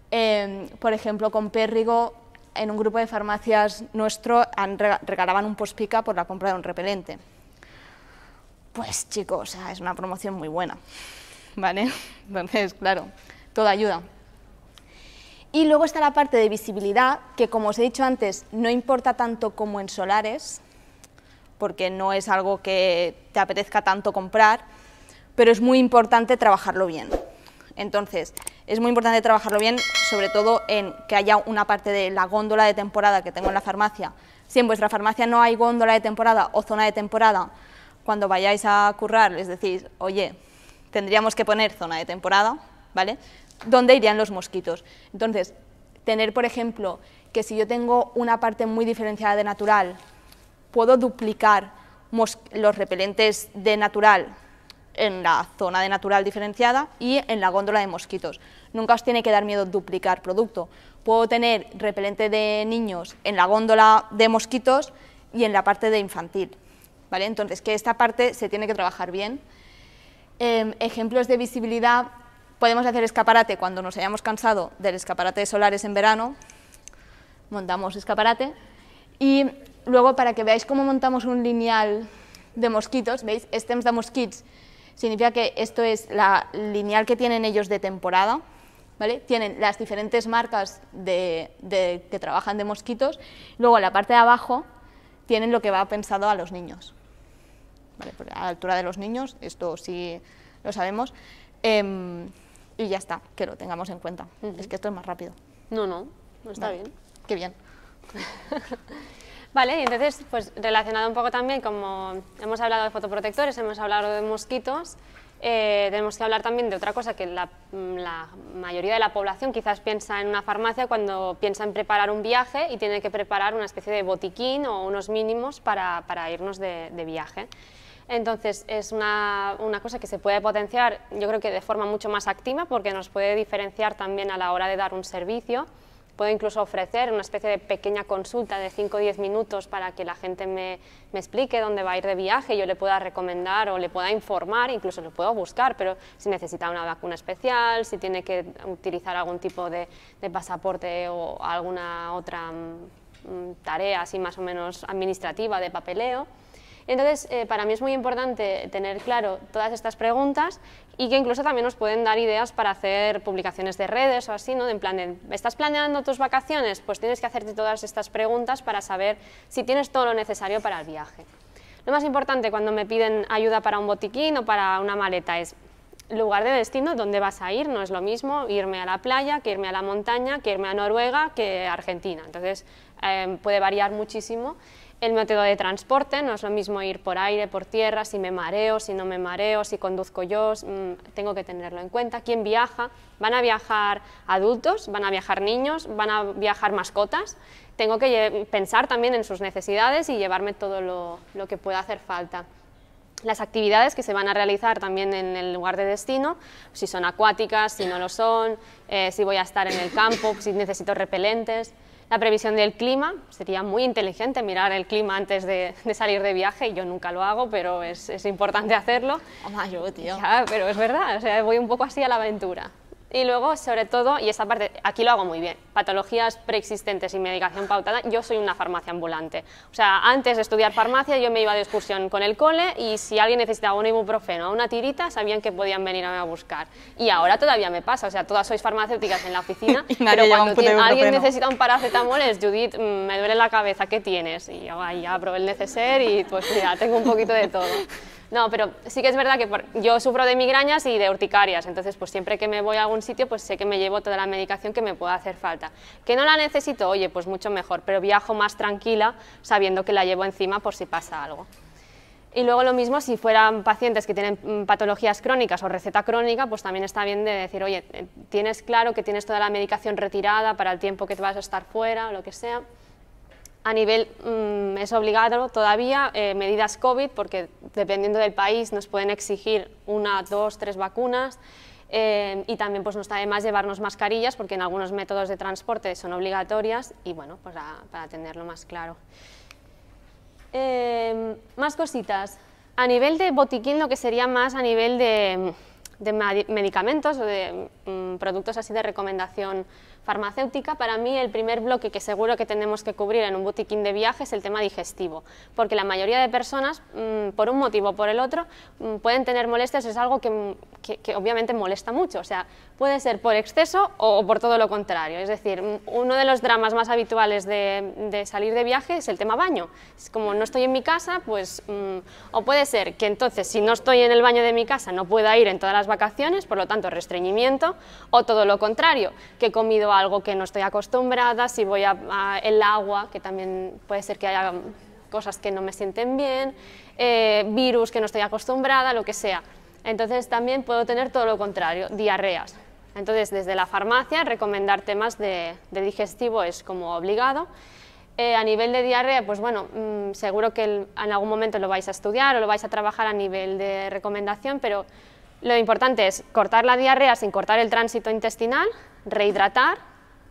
Eh, por ejemplo, con Pérrigo, en un grupo de farmacias nuestro regalaban un pospica por la compra de un repelente. Pues chicos, es una promoción muy buena, ¿vale? Entonces, claro, toda ayuda. Y luego está la parte de visibilidad, que como os he dicho antes, no importa tanto como en solares, porque no es algo que te apetezca tanto comprar, pero es muy importante trabajarlo bien. Entonces, es muy importante trabajarlo bien, sobre todo en que haya una parte de la góndola de temporada que tengo en la farmacia. Si en vuestra farmacia no hay góndola de temporada o zona de temporada, cuando vayáis a currar les decís, oye, tendríamos que poner zona de temporada, ¿vale? ¿Dónde irían los mosquitos? Entonces, tener, por ejemplo, que si yo tengo una parte muy diferenciada de natural, puedo duplicar los repelentes de natural en la zona de natural diferenciada y en la góndola de mosquitos. Nunca os tiene que dar miedo duplicar producto. Puedo tener repelente de niños en la góndola de mosquitos y en la parte de infantil. ¿vale? Entonces, que esta parte se tiene que trabajar bien. Em, ejemplos de visibilidad, podemos hacer escaparate cuando nos hayamos cansado del escaparate de solares en verano, montamos escaparate y luego para que veáis cómo montamos un lineal de mosquitos, veis, este de mosquitos, significa que esto es la lineal que tienen ellos de temporada, ¿vale? Tienen las diferentes marcas de, que trabajan de mosquitos, luego en la parte de abajo tienen lo que va pensado a los niños, a la altura de los niños, esto sí lo sabemos, em, y ya está, que lo tengamos en cuenta. Es que esto es más rápido. No, no, no está bien. Qué bien. Vale, y entonces, pues relacionado un poco también, como hemos hablado de fotoprotectores, hemos hablado de mosquitos, eh, tenemos que hablar también de otra cosa que la, mayoría de la población quizás piensa en una farmacia cuando piensa en preparar un viaje y tiene que preparar una especie de botiquín o unos mínimos para, para irnos de, de, viaje. Entonces es una, una, cosa que se puede potenciar yo creo que de forma mucho más activa porque nos puede diferenciar también a la hora de dar un servicio Puedo incluso ofrecer una especie de pequeña consulta de 5 o 10 minutos para que la gente me, explique dónde va a ir de viaje, yo le pueda recomendar o le pueda informar, incluso lo puedo buscar, pero si necesita una vacuna especial, si tiene que utilizar algún tipo de, pasaporte o alguna otra mm, mm, tarea así más o menos administrativa de papeleo. Entonces, eh, para mí es muy importante tener claro todas estas preguntas y que incluso también nos pueden dar ideas para hacer publicaciones de redes o así, ¿no? en plan, de, ¿estás planeando tus vacaciones? Pues tienes que hacerte todas estas preguntas para saber si tienes todo lo necesario para el viaje. Lo más importante cuando me piden ayuda para un botiquín o para una maleta es lugar de destino, dónde vas a ir, no es lo mismo irme a la playa, que irme a la montaña, que irme a Noruega, que a Argentina. Entonces eh, puede variar muchísimo el método de transporte, no es lo mismo ir por aire, por tierra, si me mareo, si no me mareo, si conduzco yo, mm, tengo que tenerlo en cuenta. ¿Quién viaja? ¿Van a viajar adultos? ¿Van a viajar niños? ¿Van a viajar mascotas? Tengo que pensar también en sus necesidades y llevarme todo lo, que pueda hacer falta las actividades que se van a realizar también en el lugar de destino, si son acuáticas, si no lo son, eh, si voy a estar en el campo, si necesito repelentes. La previsión del clima, sería muy inteligente mirar el clima antes de, salir de viaje, yo nunca lo hago, pero es, importante hacerlo. tío. pero es verdad, voy un poco así a la aventura. Y luego, sobre todo, y esta parte, aquí lo hago muy bien, patologías preexistentes y medicación pautada, yo soy una farmacia ambulante. O sea, antes de estudiar farmacia yo me iba de excursión con el cole y si alguien necesitaba un ibuprofeno o una tirita, sabían que podían venir a, buscar. Y ahora todavía me pasa, o sea, todas sois farmacéuticas en la oficina, pero cuando alguien necesita un paracetamol es, Judith, mm, me duele la cabeza, ¿qué tienes? Y yo ahí ya probé el neceser y pues ya, tengo un poquito de todo. No, pero sí que es verdad que yo sufro de migrañas y de urticarias, entonces pues siempre que me voy a algún sitio pues sé que me llevo toda la medicación que me pueda hacer falta. Que no la necesito, oye, pues mucho mejor, pero viajo más tranquila sabiendo que la llevo encima por si pasa algo. Y luego lo mismo si fueran pacientes que tienen mm, patologías crónicas o receta crónica, pues también está bien de decir, oye, eh, tienes claro que tienes toda la medicación retirada para el tiempo que te vas a estar fuera o lo que sea. A nivel mm, es obligado todavía eh, medidas COVID porque dependiendo del país nos pueden exigir una, dos, tres vacunas eh, y también pues no está de más llevarnos mascarillas porque en algunos métodos de transporte son obligatorias y bueno, pues para tenerlo más claro. Eh, más cositas. A nivel de botiquín lo que sería más a nivel de, medicamentos o de mm, productos así de recomendación farmacéutica, para mí el primer bloque que seguro que tenemos que cubrir en un botiquín de viaje es el tema digestivo, porque la mayoría de personas, mm, por un motivo o por el otro, mm, pueden tener molestias, es algo que, que, obviamente molesta mucho, o sea, puede ser por exceso o, por todo lo contrario, es decir, mm, uno de los dramas más habituales de, salir de viaje es el tema baño, es como no estoy en mi casa, pues, o puede ser que entonces si no estoy en el baño de mi casa no pueda ir en todas las vacaciones, por lo tanto restreñimiento, o todo lo contrario, que he comido algo que no estoy acostumbrada, si voy al agua, que también puede ser que haya cosas que no me sienten bien, eh, virus que no estoy acostumbrada, lo que sea. Entonces también puedo tener todo lo contrario, diarreas. Entonces desde la farmacia recomendar temas de, digestivo es como obligado. Eh, a nivel de diarrea, pues bueno, mm, seguro que en algún momento lo vais a estudiar o lo vais a trabajar a nivel de recomendación, pero lo importante es cortar la diarrea sin cortar el tránsito intestinal, rehidratar,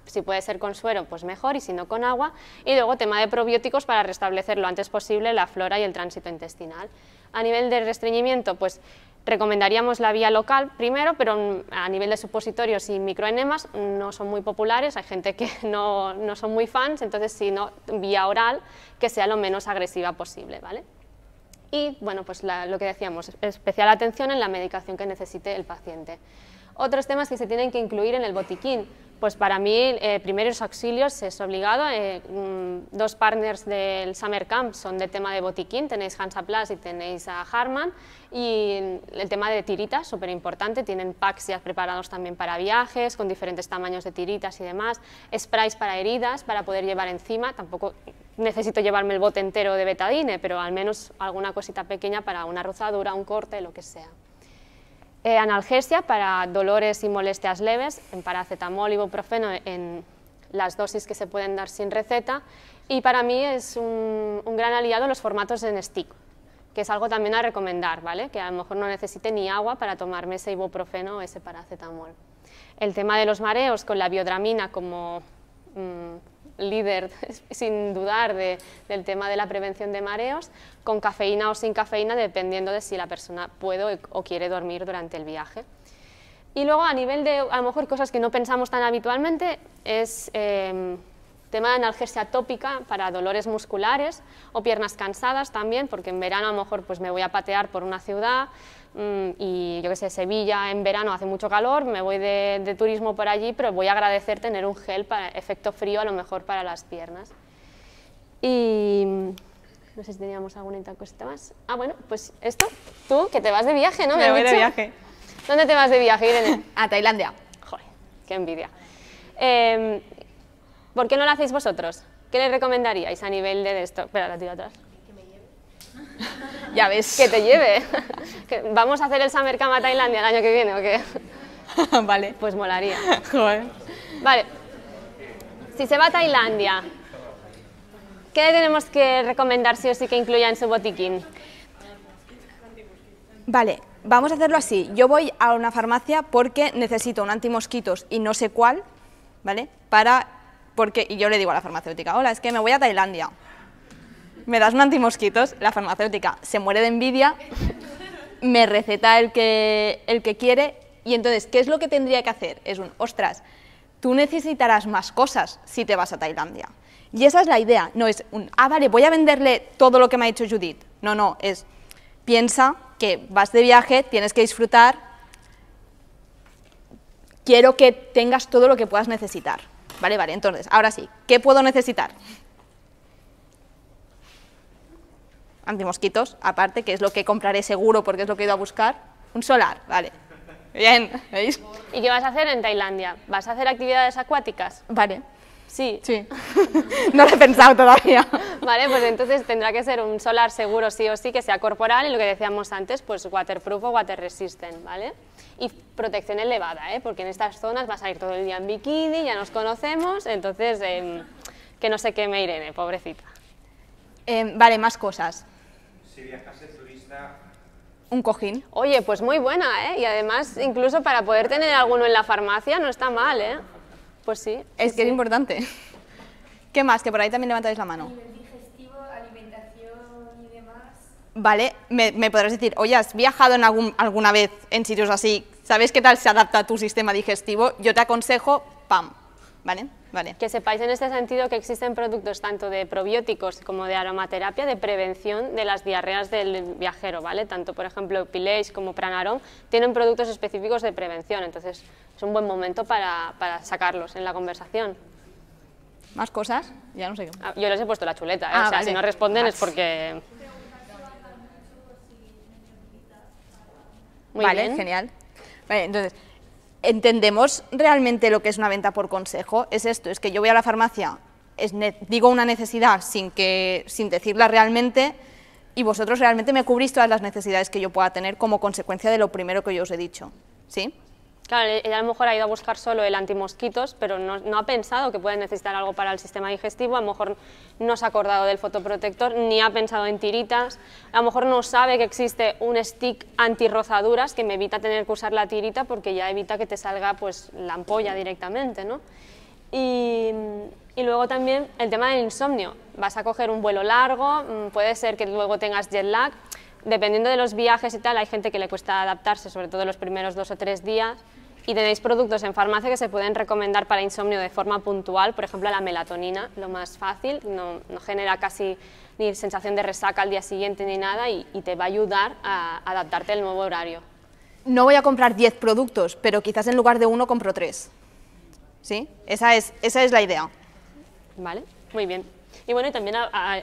si puede ser con suero, pues mejor, y si no con agua. Y luego tema de probióticos para restablecer lo antes posible la flora y el tránsito intestinal. A nivel de restreñimiento, pues recomendaríamos la vía local primero, pero a nivel de supositorios y microenemas no son muy populares, hay gente que no, no son muy fans, entonces si no, vía oral, que sea lo menos agresiva posible, ¿vale? Y bueno, pues lo que decíamos, especial atención en la medicación que necesite el paciente. Otros temas que se tienen que incluir en el botiquín. Pues para mí, eh, primeros auxilios es obligado. Eh, mm, dos partners del Summer Camp son de tema de botiquín, tenéis Hansa Plus y tenéis a Harman. Y el tema de tiritas, súper importante, tienen packs ya preparados también para viajes, con diferentes tamaños de tiritas y demás. Sprays para heridas, para poder llevar encima, tampoco necesito llevarme el bote entero de betadine, pero al menos alguna cosita pequeña para una rozadura, un corte, lo que sea. Eh, analgesia para dolores y molestias leves, en paracetamol y ibuprofeno en las dosis que se pueden dar sin receta. Y para mí es un, gran aliado los formatos en stick, que es algo también a recomendar, ¿vale? que a lo mejor no necesite ni agua para tomarme ese ibuprofeno o ese paracetamol. El tema de los mareos con la biodramina como mm, líder, sin dudar, del tema de la prevención de mareos, con cafeína o sin cafeína, dependiendo de si la persona puede o quiere dormir durante el viaje. Y luego, a nivel de, a lo mejor, cosas que no pensamos tan habitualmente, es em, tema de analgesia tópica para dolores musculares o piernas cansadas también, porque en verano a lo mejor pues, me voy a patear por una ciudad, Mm, y yo que sé, Sevilla en verano hace mucho calor, me voy de, turismo por allí, pero voy a agradecer tener un gel para efecto frío a lo mejor para las piernas. Y mm, no sé si teníamos alguna cosita más. Ah, bueno, pues esto, tú que te vas de viaje, ¿no? Me, voy de viaje. ¿Dónde te vas de viaje, Irene? a Tailandia. Joder, qué envidia. Em, ¿Por qué no lo hacéis vosotros? ¿Qué le recomendaríais a nivel de esto? Espera, la tiro atrás. ya ves. Que te lleve. ¿Vamos a hacer el Summer Camp a Tailandia el año que viene o qué? vale. Pues molaría. Vale. Si se va a Tailandia, ¿qué le tenemos que recomendar si o sí que incluya en su botiquín? Vale, vamos a hacerlo así. Yo voy a una farmacia porque necesito un antimosquitos y no sé cuál, ¿vale? Para, porque, y yo le digo a la farmacéutica, hola, es que me voy a Tailandia me das un antimosquitos, la farmacéutica se muere de envidia, me receta el que, el que quiere y entonces, ¿qué es lo que tendría que hacer? Es un, ostras, tú necesitarás más cosas si te vas a Tailandia. Y esa es la idea, no es un, ah, vale, voy a venderle todo lo que me ha hecho Judith. No, no, es, piensa que vas de viaje, tienes que disfrutar, quiero que tengas todo lo que puedas necesitar. Vale, vale, entonces, ahora sí, ¿qué puedo necesitar? antimosquitos, aparte, que es lo que compraré seguro porque es lo que he ido a buscar, un solar, vale. Bien, ¿veis? ¿Y qué vas a hacer en Tailandia? ¿Vas a hacer actividades acuáticas? Vale. Sí. Sí. no lo he pensado todavía. Vale, pues entonces tendrá que ser un solar seguro sí o sí, que sea corporal y lo que decíamos antes, pues waterproof o water resistant, ¿vale? Y protección elevada, ¿eh? Porque en estas zonas vas a ir todo el día en bikini, ya nos conocemos, entonces em, que no se queme Irene, pobrecita. Em, vale, más cosas si viajas turista... Un cojín. Oye, pues muy buena, ¿eh? Y además, incluso para poder tener alguno en la farmacia, no está mal, ¿eh? Pues sí. Es que es importante. ¿Qué más? Que por ahí también levantáis la mano. digestivo, alimentación y demás. Vale, me, podrás decir, oye, ¿has viajado en algún, alguna vez en sitios así? ¿Sabes qué tal se adapta a tu sistema digestivo? Yo te aconsejo, pam, ¿vale? Que sepáis en este sentido que existen productos tanto de probióticos como de aromaterapia de prevención de las diarreas del viajero, ¿vale? Tanto, por ejemplo, Pilage como Pranarón tienen productos específicos de prevención, entonces es un buen momento para, para sacarlos en la conversación. ¿Más cosas? Ya no sé qué. Ah, yo les he puesto la chuleta, ¿eh? ah, o sea, si no responden es ah. porque... vale, genial. Vale, entonces, entendemos realmente lo que es una venta por consejo. Es esto, es que yo voy a la farmacia, digo una necesidad sin, que, sin decirla realmente y vosotros realmente me cubrís todas las necesidades que yo pueda tener como consecuencia de lo primero que yo os he dicho. ¿Sí? Claro, ella a lo mejor ha ido a buscar solo el antimosquitos, pero no, ha pensado que puede necesitar algo para el sistema digestivo, a lo mejor no se ha acordado del fotoprotector, ni ha pensado en tiritas, a lo mejor no sabe que existe un stick anti-rozaduras que me evita tener que usar la tirita porque ya evita que te salga pues, la ampolla directamente, ¿no? Y, y luego también el tema del insomnio, vas a coger un vuelo largo, mm, puede ser que luego tengas jet lag, dependiendo de los viajes y tal, hay gente que le cuesta adaptarse, sobre todo los primeros dos o tres días, y tenéis productos en farmacia que se pueden recomendar para insomnio de forma puntual, por ejemplo la melatonina, lo más fácil, no, no genera casi ni sensación de resaca al día siguiente ni nada y, te va a ayudar a adaptarte al nuevo horario. No voy a comprar 10 productos, pero quizás en lugar de uno compro tres, ¿Sí? Esa es, esa es la idea. Vale, muy bien. Y bueno, y también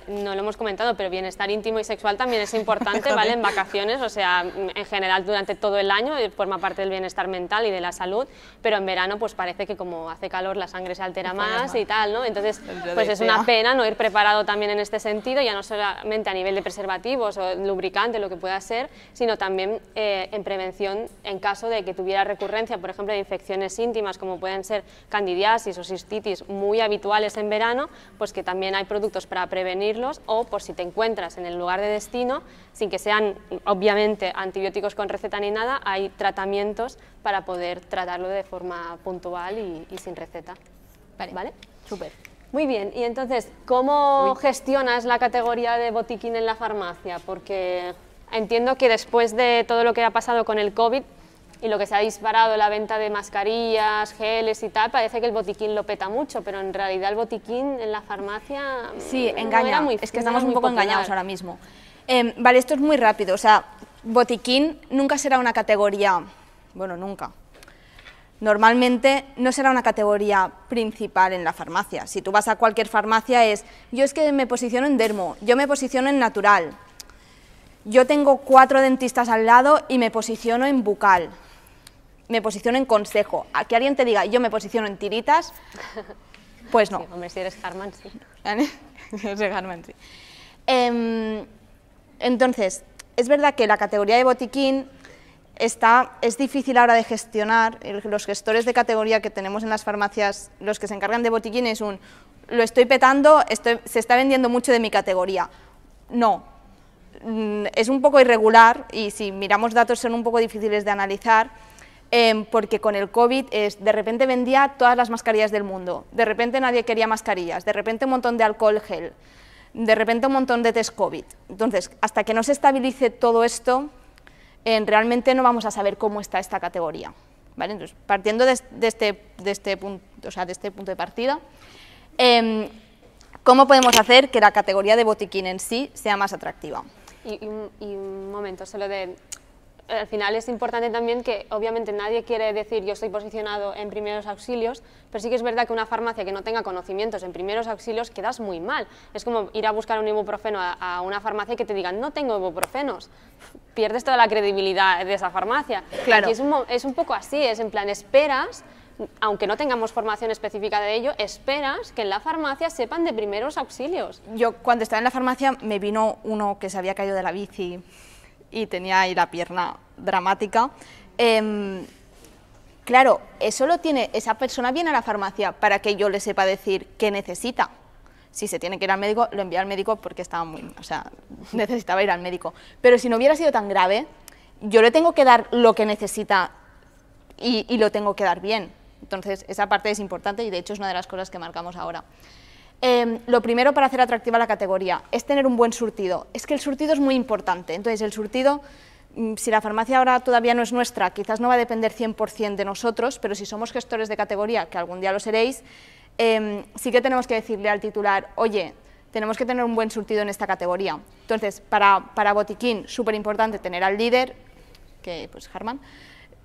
no lo hemos comentado, pero bienestar íntimo y sexual también es importante, ¿vale? En vacaciones, o sea, en general durante todo el año eh, forma parte del bienestar mental y de la salud, pero en verano pues parece que como hace calor la sangre se altera más y tal, ¿no? Entonces, pues es una pena no ir preparado también en este sentido, ya no solamente a nivel de preservativos o lubricante, lo que pueda ser, sino también eh, en prevención en caso de que tuviera recurrencia, por ejemplo, de infecciones íntimas como pueden ser candidiasis o cistitis muy habituales en verano, pues que también hay productos para prevenirlos o por si te encuentras en el lugar de destino, sin que sean obviamente antibióticos con receta ni nada, hay tratamientos para poder tratarlo de forma puntual y, sin receta. Vale. ¿Vale? Súper. Muy bien, y entonces, ¿cómo gestionas la categoría de botiquín en la farmacia? Porque entiendo que después de todo lo que ha pasado con el COVID, y lo que se ha disparado, la venta de mascarillas, geles y tal, parece que el botiquín lo peta mucho, pero en realidad el botiquín en la farmacia mm, sí, engaña. Era es que estamos un poco engañados ahora mismo. Em, vale, esto es muy rápido, o sea, botiquín nunca será una categoría, bueno, nunca. Normalmente no será una categoría principal en la farmacia. Si tú vas a cualquier farmacia es, yo es que me posiciono en dermo, yo me posiciono en natural, yo tengo cuatro dentistas al lado y me posiciono en bucal me posiciono en consejo. A que alguien te diga, yo me posiciono en tiritas, pues no. si eres em, entonces, es verdad que la categoría de botiquín está, es difícil ahora de gestionar. Los gestores de categoría que tenemos en las farmacias, los que se encargan de botiquín, es un, lo estoy petando, se está vendiendo mucho de mi categoría. No, mm, es un poco irregular y si miramos datos son un poco difíciles de analizar Em, porque con el COVID es, de repente vendía todas las mascarillas del mundo, de repente nadie quería mascarillas, de repente un montón de alcohol gel, de repente un montón de test COVID. Entonces, hasta que no se estabilice todo esto, realmente no vamos a saber cómo está esta categoría. Entonces, partiendo de, este, este punto, de este punto de partida, em, ¿cómo podemos hacer que la categoría de botiquín en sí sea más atractiva? y un momento, solo de al final es importante también que obviamente nadie quiere decir yo estoy posicionado en primeros auxilios, pero sí que es verdad que una farmacia que no tenga conocimientos en primeros auxilios quedas muy mal. Es como ir a buscar un ibuprofeno a, una farmacia y que te digan no tengo ibuprofenos. Pierdes toda la credibilidad de esa farmacia. Claro. Es un, es un poco así, es en plan esperas aunque no tengamos formación específica de ello, esperas que en la farmacia sepan de primeros auxilios. Yo cuando estaba en la farmacia me vino uno que se había caído de la bici y tenía ahí la pierna dramática. Em, claro, eso lo tiene, esa persona viene a la farmacia para que yo le sepa decir qué necesita. Si se tiene que ir al médico, lo envía al médico porque estaba muy, o sea, necesitaba ir al médico. Pero si no hubiera sido tan grave, yo le tengo que dar lo que necesita y lo tengo que dar bien. Entonces, esa parte es importante y de hecho es una de las cosas que marcamos ahora. Em, lo primero para hacer atractiva la categoría es tener un buen surtido. Es que el surtido es muy importante. Entonces, el surtido, mm, si la farmacia ahora todavía no es nuestra, quizás no va a depender 100% de nosotros, pero si somos gestores de categoría, que algún día lo seréis, em, sí que tenemos que decirle al titular, oye, tenemos que tener un buen surtido en esta categoría. Entonces, para, Botiquín, súper importante tener al líder, que pues Harman,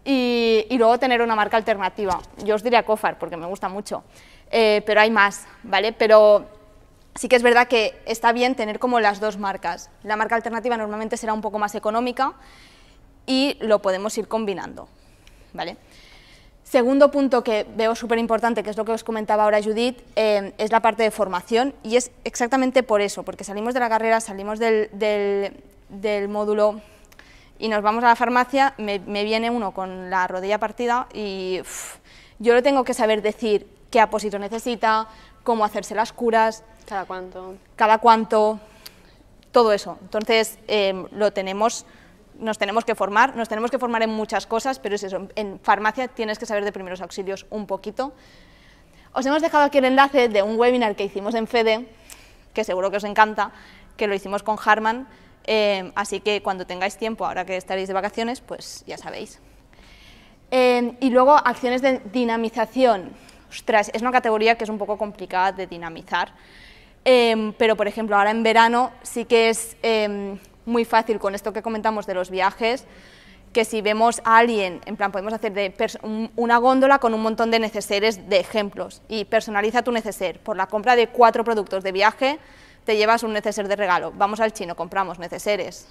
y, y, luego tener una marca alternativa. Yo os diría Cofar, porque me gusta mucho. Eh, pero hay más, ¿vale? Pero sí que es verdad que está bien tener como las dos marcas. La marca alternativa normalmente será un poco más económica y lo podemos ir combinando, ¿vale? Segundo punto que veo súper importante, que es lo que os comentaba ahora Judith, eh, es la parte de formación y es exactamente por eso, porque salimos de la carrera, salimos del, módulo y nos vamos a la farmacia, me, viene uno con la rodilla partida y yo lo tengo que saber decir, qué apósito necesita, cómo hacerse las curas. Cada cuánto. Cada cuánto, todo eso. Entonces, em, lo tenemos, nos tenemos que formar, nos tenemos que formar en muchas cosas, pero eso, en farmacia tienes que saber de primeros auxilios un poquito. Os hemos dejado aquí el enlace de un webinar que hicimos en FEDE, que seguro que os encanta, que lo hicimos con Harman, em, así que cuando tengáis tiempo, ahora que estaréis de vacaciones, pues ya sabéis. Em, y luego acciones de dinamización. Ostras, es una categoría que es un poco complicada de dinamizar, em, pero por ejemplo ahora en verano sí que es em, muy fácil con esto que comentamos de los viajes, que si vemos a alguien, en plan podemos hacer de una góndola con un montón de neceseres de ejemplos y personaliza tu neceser. Por la compra de cuatro productos de viaje te llevas un neceser de regalo. Vamos al chino, compramos neceseres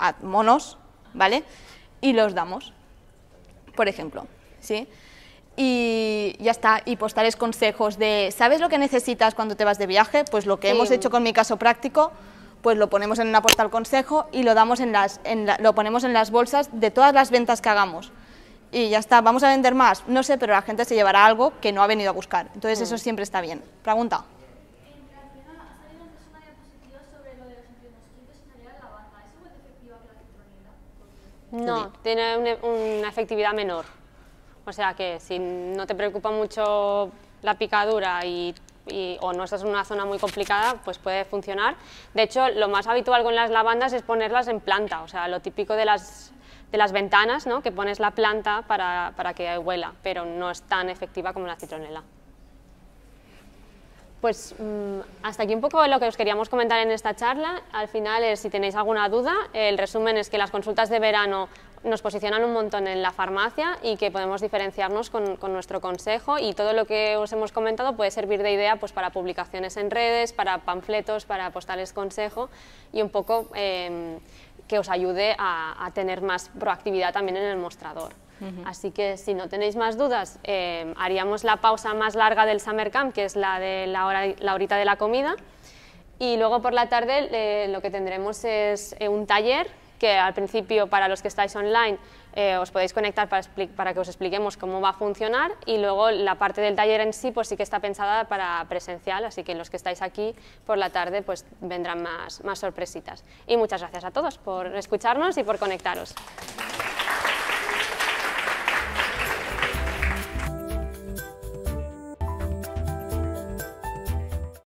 a monos, ¿vale? Y los damos, por ejemplo, ¿sí? sí y ya está, y postales consejos de, ¿sabes lo que necesitas cuando te vas de viaje? Pues lo que hemos hecho con mi caso práctico, pues lo ponemos en una postal consejo y lo, damos en las, lo ponemos en las bolsas de todas las ventas que hagamos. Y ya está, vamos a vender más, no sé, pero la gente se llevará algo que no ha venido a buscar. Entonces eso mm. siempre está bien. Pregunta. No, tiene una efectividad menor. O sea que si no te preocupa mucho la picadura y, o no estás en una zona muy complicada, pues puede funcionar. De hecho, lo más habitual con las lavandas es ponerlas en planta, o sea, lo típico de las, ventanas, ¿no? que pones la planta para, para que huela, pero no es tan efectiva como la citronela. Pues mm, hasta aquí un poco lo que os queríamos comentar en esta charla. Al final, eh, si tenéis alguna duda, el resumen es que las consultas de verano nos posicionan un montón en la farmacia y que podemos diferenciarnos con, nuestro consejo y todo lo que os hemos comentado puede servir de idea pues, para publicaciones en redes, para panfletos, para postales consejo y un poco em, que os ayude a tener más proactividad también en el mostrador. Así que si no tenéis más dudas, eh, haríamos la pausa más larga del Summer Camp, que es la de la, horita de la comida. Y luego por la tarde eh, lo que tendremos es eh, un taller que al principio para los que estáis online os podéis conectar para, que os expliquemos cómo va a funcionar y luego la parte del taller en sí pues sí que está pensada para presencial, así que los que estáis aquí por la tarde pues vendrán más sorpresitas. Y muchas gracias a todos por escucharnos y por conectaros.